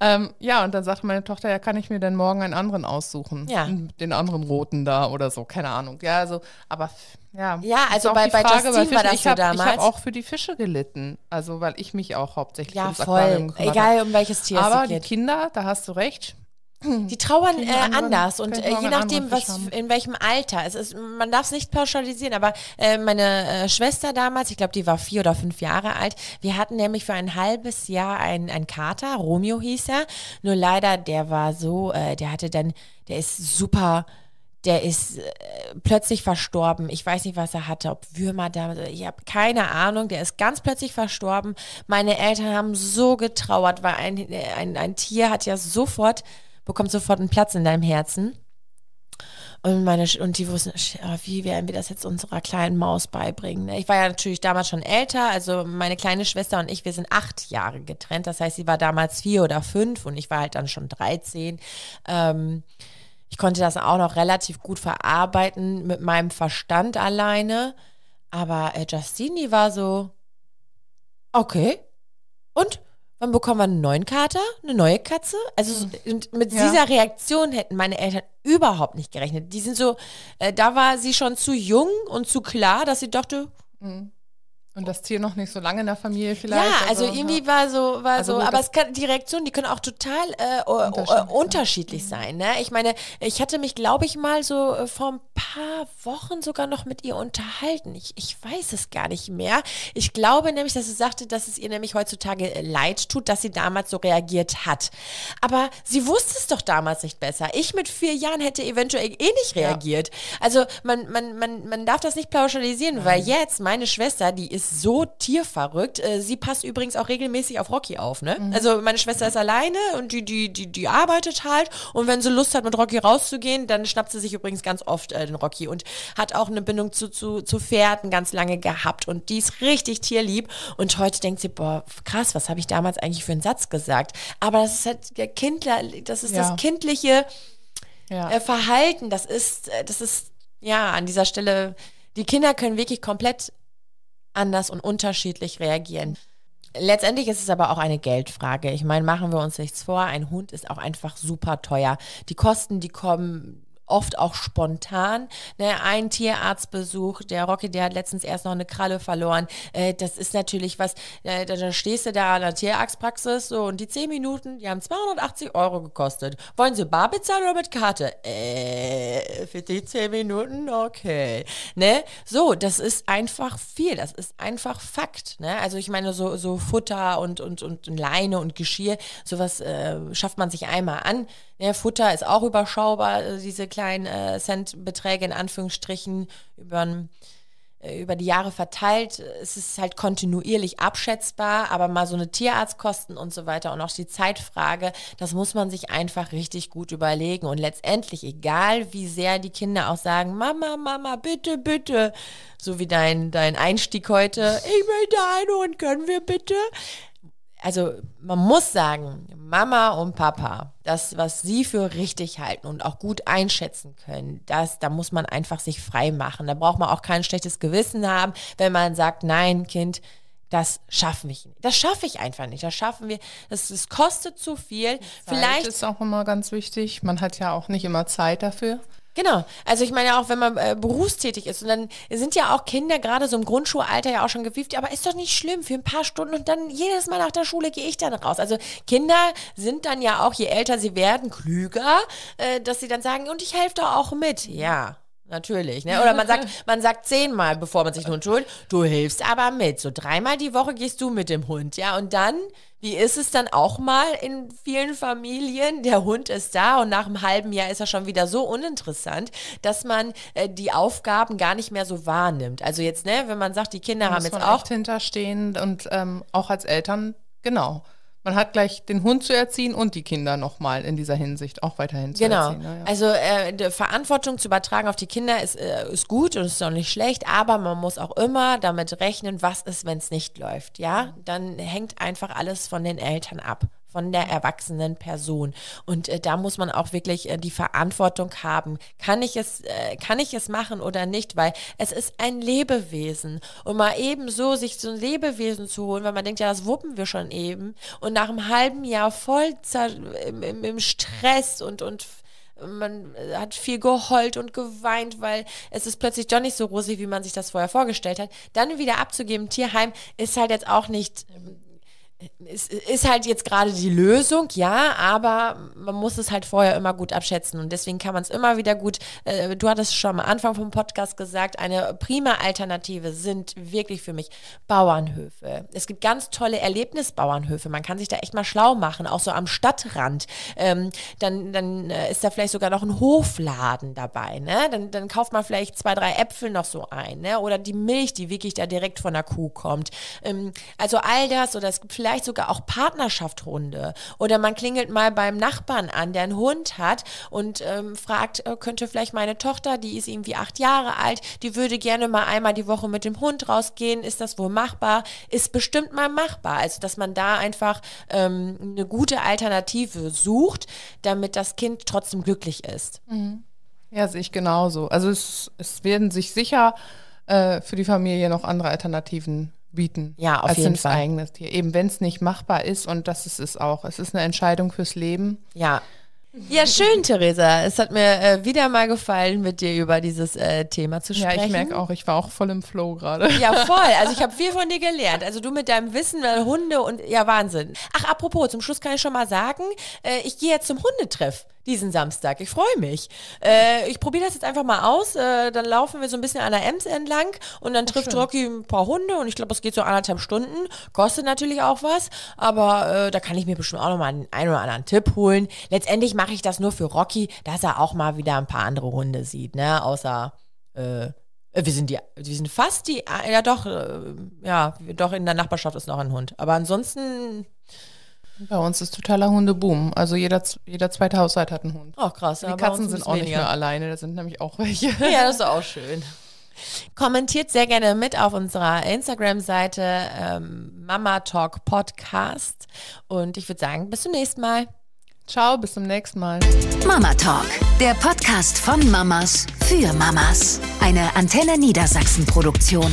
Ähm, ja, und dann sagte meine Tochter, ja, kann ich mir denn morgen einen anderen aussuchen? Ja. Den anderen roten da oder so, keine Ahnung. Ja, also, aber ja, ja also bei, bei Frage, Justine war das ich so damals. Ich habe auch für die Fische gelitten, also weil ich mich auch hauptsächlich ja, ums voll. Aquarium gekümmert Egal um welches Tier Aber es geht. Aber die Kinder, da hast du recht, die trauern äh, anders und äh, je nachdem, was in welchem Alter. Es ist, man darf es nicht pauschalisieren, aber äh, meine äh, Schwester damals, ich glaube, die war vier oder fünf Jahre alt. Wir hatten nämlich für ein halbes Jahr einen, einen Kater, Romeo hieß er. Nur leider, der war so, äh, der hatte dann, der ist super der ist äh, plötzlich verstorben. Ich weiß nicht, was er hatte, ob Würmer da, ich habe keine Ahnung. Der ist ganz plötzlich verstorben. Meine Eltern haben so getrauert, weil ein, ein, ein Tier hat ja sofort, bekommt sofort einen Platz in deinem Herzen. Und, meine, und die wussten, oh, wie werden wir das jetzt unserer kleinen Maus beibringen? Ich war ja natürlich damals schon älter, also meine kleine Schwester und ich, wir sind acht Jahre getrennt. Das heißt, sie war damals vier oder fünf und ich war halt dann schon 13. Ähm, ich konnte das auch noch relativ gut verarbeiten mit meinem Verstand alleine. Aber äh, Justine, war so, okay. Und? Wann bekommen wir einen neuen Kater? Eine neue Katze? Also mhm. mit ja. dieser Reaktion hätten meine Eltern überhaupt nicht gerechnet. Die sind so, äh, da war sie schon zu jung und zu klar, dass sie dachte, mhm. Und das Tier noch nicht so lange in der Familie vielleicht. Ja, also, also irgendwie ne? war so, war also so, aber es kann, die Reaktionen, die können auch total äh, unterschiedlich, unterschiedlich sein. Mhm. sein. ne? Ich meine, ich hatte mich, glaube ich, mal so äh, vor ein paar Wochen sogar noch mit ihr unterhalten. Ich, ich weiß es gar nicht mehr. Ich glaube nämlich, dass sie sagte, dass es ihr nämlich heutzutage äh, leid tut, dass sie damals so reagiert hat. Aber sie wusste es doch damals nicht besser. Ich mit vier Jahren hätte eventuell eh nicht reagiert. Ja. Also man, man, man, man darf das nicht pauschalisieren, Nein. weil jetzt meine Schwester, die ist so tierverrückt. Äh, sie passt übrigens auch regelmäßig auf Rocky auf, ne? Mhm. Also meine Schwester ist alleine und die, die, die, die arbeitet halt. Und wenn sie Lust hat, mit Rocky rauszugehen, dann schnappt sie sich übrigens ganz oft äh, den Rocky und hat auch eine Bindung zu, zu, zu Pferden ganz lange gehabt. Und die ist richtig tierlieb. Und heute denkt sie, boah, krass, was habe ich damals eigentlich für einen Satz gesagt? Aber das ist halt der Kindler, das ist ja. das kindliche ja. äh, Verhalten. Das ist, äh, das ist, ja, an dieser Stelle die Kinder können wirklich komplett anders und unterschiedlich reagieren. Letztendlich ist es aber auch eine Geldfrage. Ich meine, machen wir uns nichts vor, ein Hund ist auch einfach super teuer. Die Kosten, die kommen oft auch spontan. Ne, ein Tierarztbesuch, der Rocky, der hat letztens erst noch eine Kralle verloren. Äh, das ist natürlich was, äh, da, da, stehst du da an der Tierarztpraxis so und die 10 Minuten, die haben 280 Euro gekostet. Wollen sie bar bezahlen oder mit Karte? Äh, für die 10 Minuten, okay. Ne? So, das ist einfach viel, das ist einfach Fakt. Ne? Also ich meine, so, so Futter und, und, und Leine und Geschirr, sowas äh, schafft man sich einmal an. Ja, Futter ist auch überschaubar, äh, diese kleinen äh, Centbeträge in Anführungsstrichen über, äh, über die Jahre verteilt. Es ist halt kontinuierlich abschätzbar, aber mal so eine Tierarztkosten und so weiter und auch die Zeitfrage, das muss man sich einfach richtig gut überlegen. Und letztendlich, egal wie sehr die Kinder auch sagen, Mama, Mama, bitte, bitte, so wie dein, dein Einstieg heute, ich möchte einen Hund, können wir bitte? also man muss sagen, Mama und Papa, das, was sie für richtig halten und auch gut einschätzen können, das, da muss man einfach sich frei machen. Da braucht man auch kein schlechtes Gewissen haben, wenn man sagt, nein, Kind, das schaffen ich nicht. Das schaffe ich einfach nicht. Das schaffen wir. Das, das kostet zu viel. Zeit Vielleicht ist auch immer ganz wichtig. Man hat ja auch nicht immer Zeit dafür. Genau. Also ich meine auch, wenn man äh, berufstätig ist und dann sind ja auch Kinder gerade so im Grundschulalter ja auch schon gewieft, aber ist doch nicht schlimm für ein paar Stunden und dann jedes Mal nach der Schule gehe ich dann raus. Also Kinder sind dann ja auch, je älter sie werden, klüger, äh, dass sie dann sagen, und ich helfe da auch mit. Ja. Natürlich, ne? Oder man sagt, man sagt zehnmal, bevor man sich einen Hund holt, du hilfst aber mit. So dreimal die Woche gehst du mit dem Hund, ja. Und dann, wie ist es dann auch mal in vielen Familien? Der Hund ist da und nach einem halben Jahr ist er schon wieder so uninteressant, dass man äh, die Aufgaben gar nicht mehr so wahrnimmt. Also jetzt, ne, wenn man sagt, die Kinder haben jetzt auch. Hinterstehen und ähm, auch als Eltern, genau. Man hat gleich den Hund zu erziehen und die Kinder nochmal in dieser Hinsicht auch weiterhin zu genau. erziehen. Genau. Ja, Also äh, Verantwortung zu übertragen auf die Kinder ist, äh, ist gut und ist auch nicht schlecht, aber man muss auch immer damit rechnen, was ist, wenn es nicht läuft. Ja, dann hängt einfach alles von den Eltern ab von der erwachsenen Person. Und äh, da muss man auch wirklich äh, die Verantwortung haben. Kann ich es, äh, kann ich es machen oder nicht? Weil es ist ein Lebewesen. Und mal eben so sich so ein Lebewesen zu holen, weil man denkt, ja, das wuppen wir schon eben. Und nach einem halben Jahr voll im, im, im Stress und, und man äh, hat viel geheult und geweint, weil es ist plötzlich doch nicht so rosig, wie man sich das vorher vorgestellt hat. Dann wieder abzugeben, Tierheim, ist halt jetzt auch nicht ähm, es ist halt jetzt gerade die Lösung, ja, aber man muss es halt vorher immer gut abschätzen und deswegen kann man es immer wieder gut, äh, du hattest schon am Anfang vom Podcast gesagt, eine prima Alternative sind wirklich für mich Bauernhöfe. Es gibt ganz tolle Erlebnisbauernhöfe, man kann sich da echt mal schlau machen, auch so am Stadtrand. Ähm, dann dann äh, ist da vielleicht sogar noch ein Hofladen dabei, ne? Dann, dann kauft man vielleicht zwei, drei Äpfel noch so ein, ne? Oder die Milch, die wirklich da direkt von der Kuh kommt. Ähm, also all das oder es gibt vielleicht vielleicht sogar auch Partnerschaftsrunde. Oder man klingelt mal beim Nachbarn an, der einen Hund hat und ähm, fragt, äh, könnte vielleicht meine Tochter, die ist irgendwie acht Jahre alt, die würde gerne mal einmal die Woche mit dem Hund rausgehen. Ist das wohl machbar? Ist bestimmt mal machbar. Also, dass man da einfach ähm, eine gute Alternative sucht, damit das Kind trotzdem glücklich ist. Mhm. Ja, sehe ich genauso. Also es, es werden sich sicher äh, für die Familie noch andere Alternativen bieten. Ja, auf als jeden Fall. eigenes Tier. Eben wenn es nicht machbar ist und das ist es auch. Es ist eine Entscheidung fürs Leben. Ja. Ja, schön, Theresa. Es hat mir äh, wieder mal gefallen, mit dir über dieses äh, Thema zu sprechen. Ja, ich merke auch, ich war auch voll im Flow gerade. Ja, voll. Also ich habe viel von dir gelernt. Also du mit deinem Wissen, äh, Hunde und ja, Wahnsinn. Ach, apropos, zum Schluss kann ich schon mal sagen, äh, ich gehe jetzt zum Hundetreff diesen Samstag. Ich freue mich. Äh, ich probiere das jetzt einfach mal aus. Äh, dann laufen wir so ein bisschen an der Ems entlang und dann Ach, trifft schön. Rocky ein paar Hunde und ich glaube, es geht so anderthalb Stunden. Kostet natürlich auch was, aber äh, da kann ich mir bestimmt auch nochmal einen, einen oder anderen Tipp holen. Letztendlich mache ich das nur für Rocky, dass er auch mal wieder ein paar andere Hunde sieht, ne? Außer äh, wir sind die, wir sind fast die, ja doch, äh, ja, doch in der Nachbarschaft ist noch ein Hund. Aber ansonsten bei uns ist totaler Hundeboom. Also jeder, jeder zweite Haushalt hat einen Hund. Ach krass. Die Katzen sind auch weniger. nicht mehr alleine, da sind nämlich auch welche. Ja, das ist auch schön. Kommentiert sehr gerne mit auf unserer Instagram-Seite ähm, Mama Talk Podcast. Und ich würde sagen, bis zum nächsten Mal. Ciao, bis zum nächsten Mal. Mama Talk, der Podcast von Mamas für Mamas. Eine Antenne Niedersachsen-Produktion.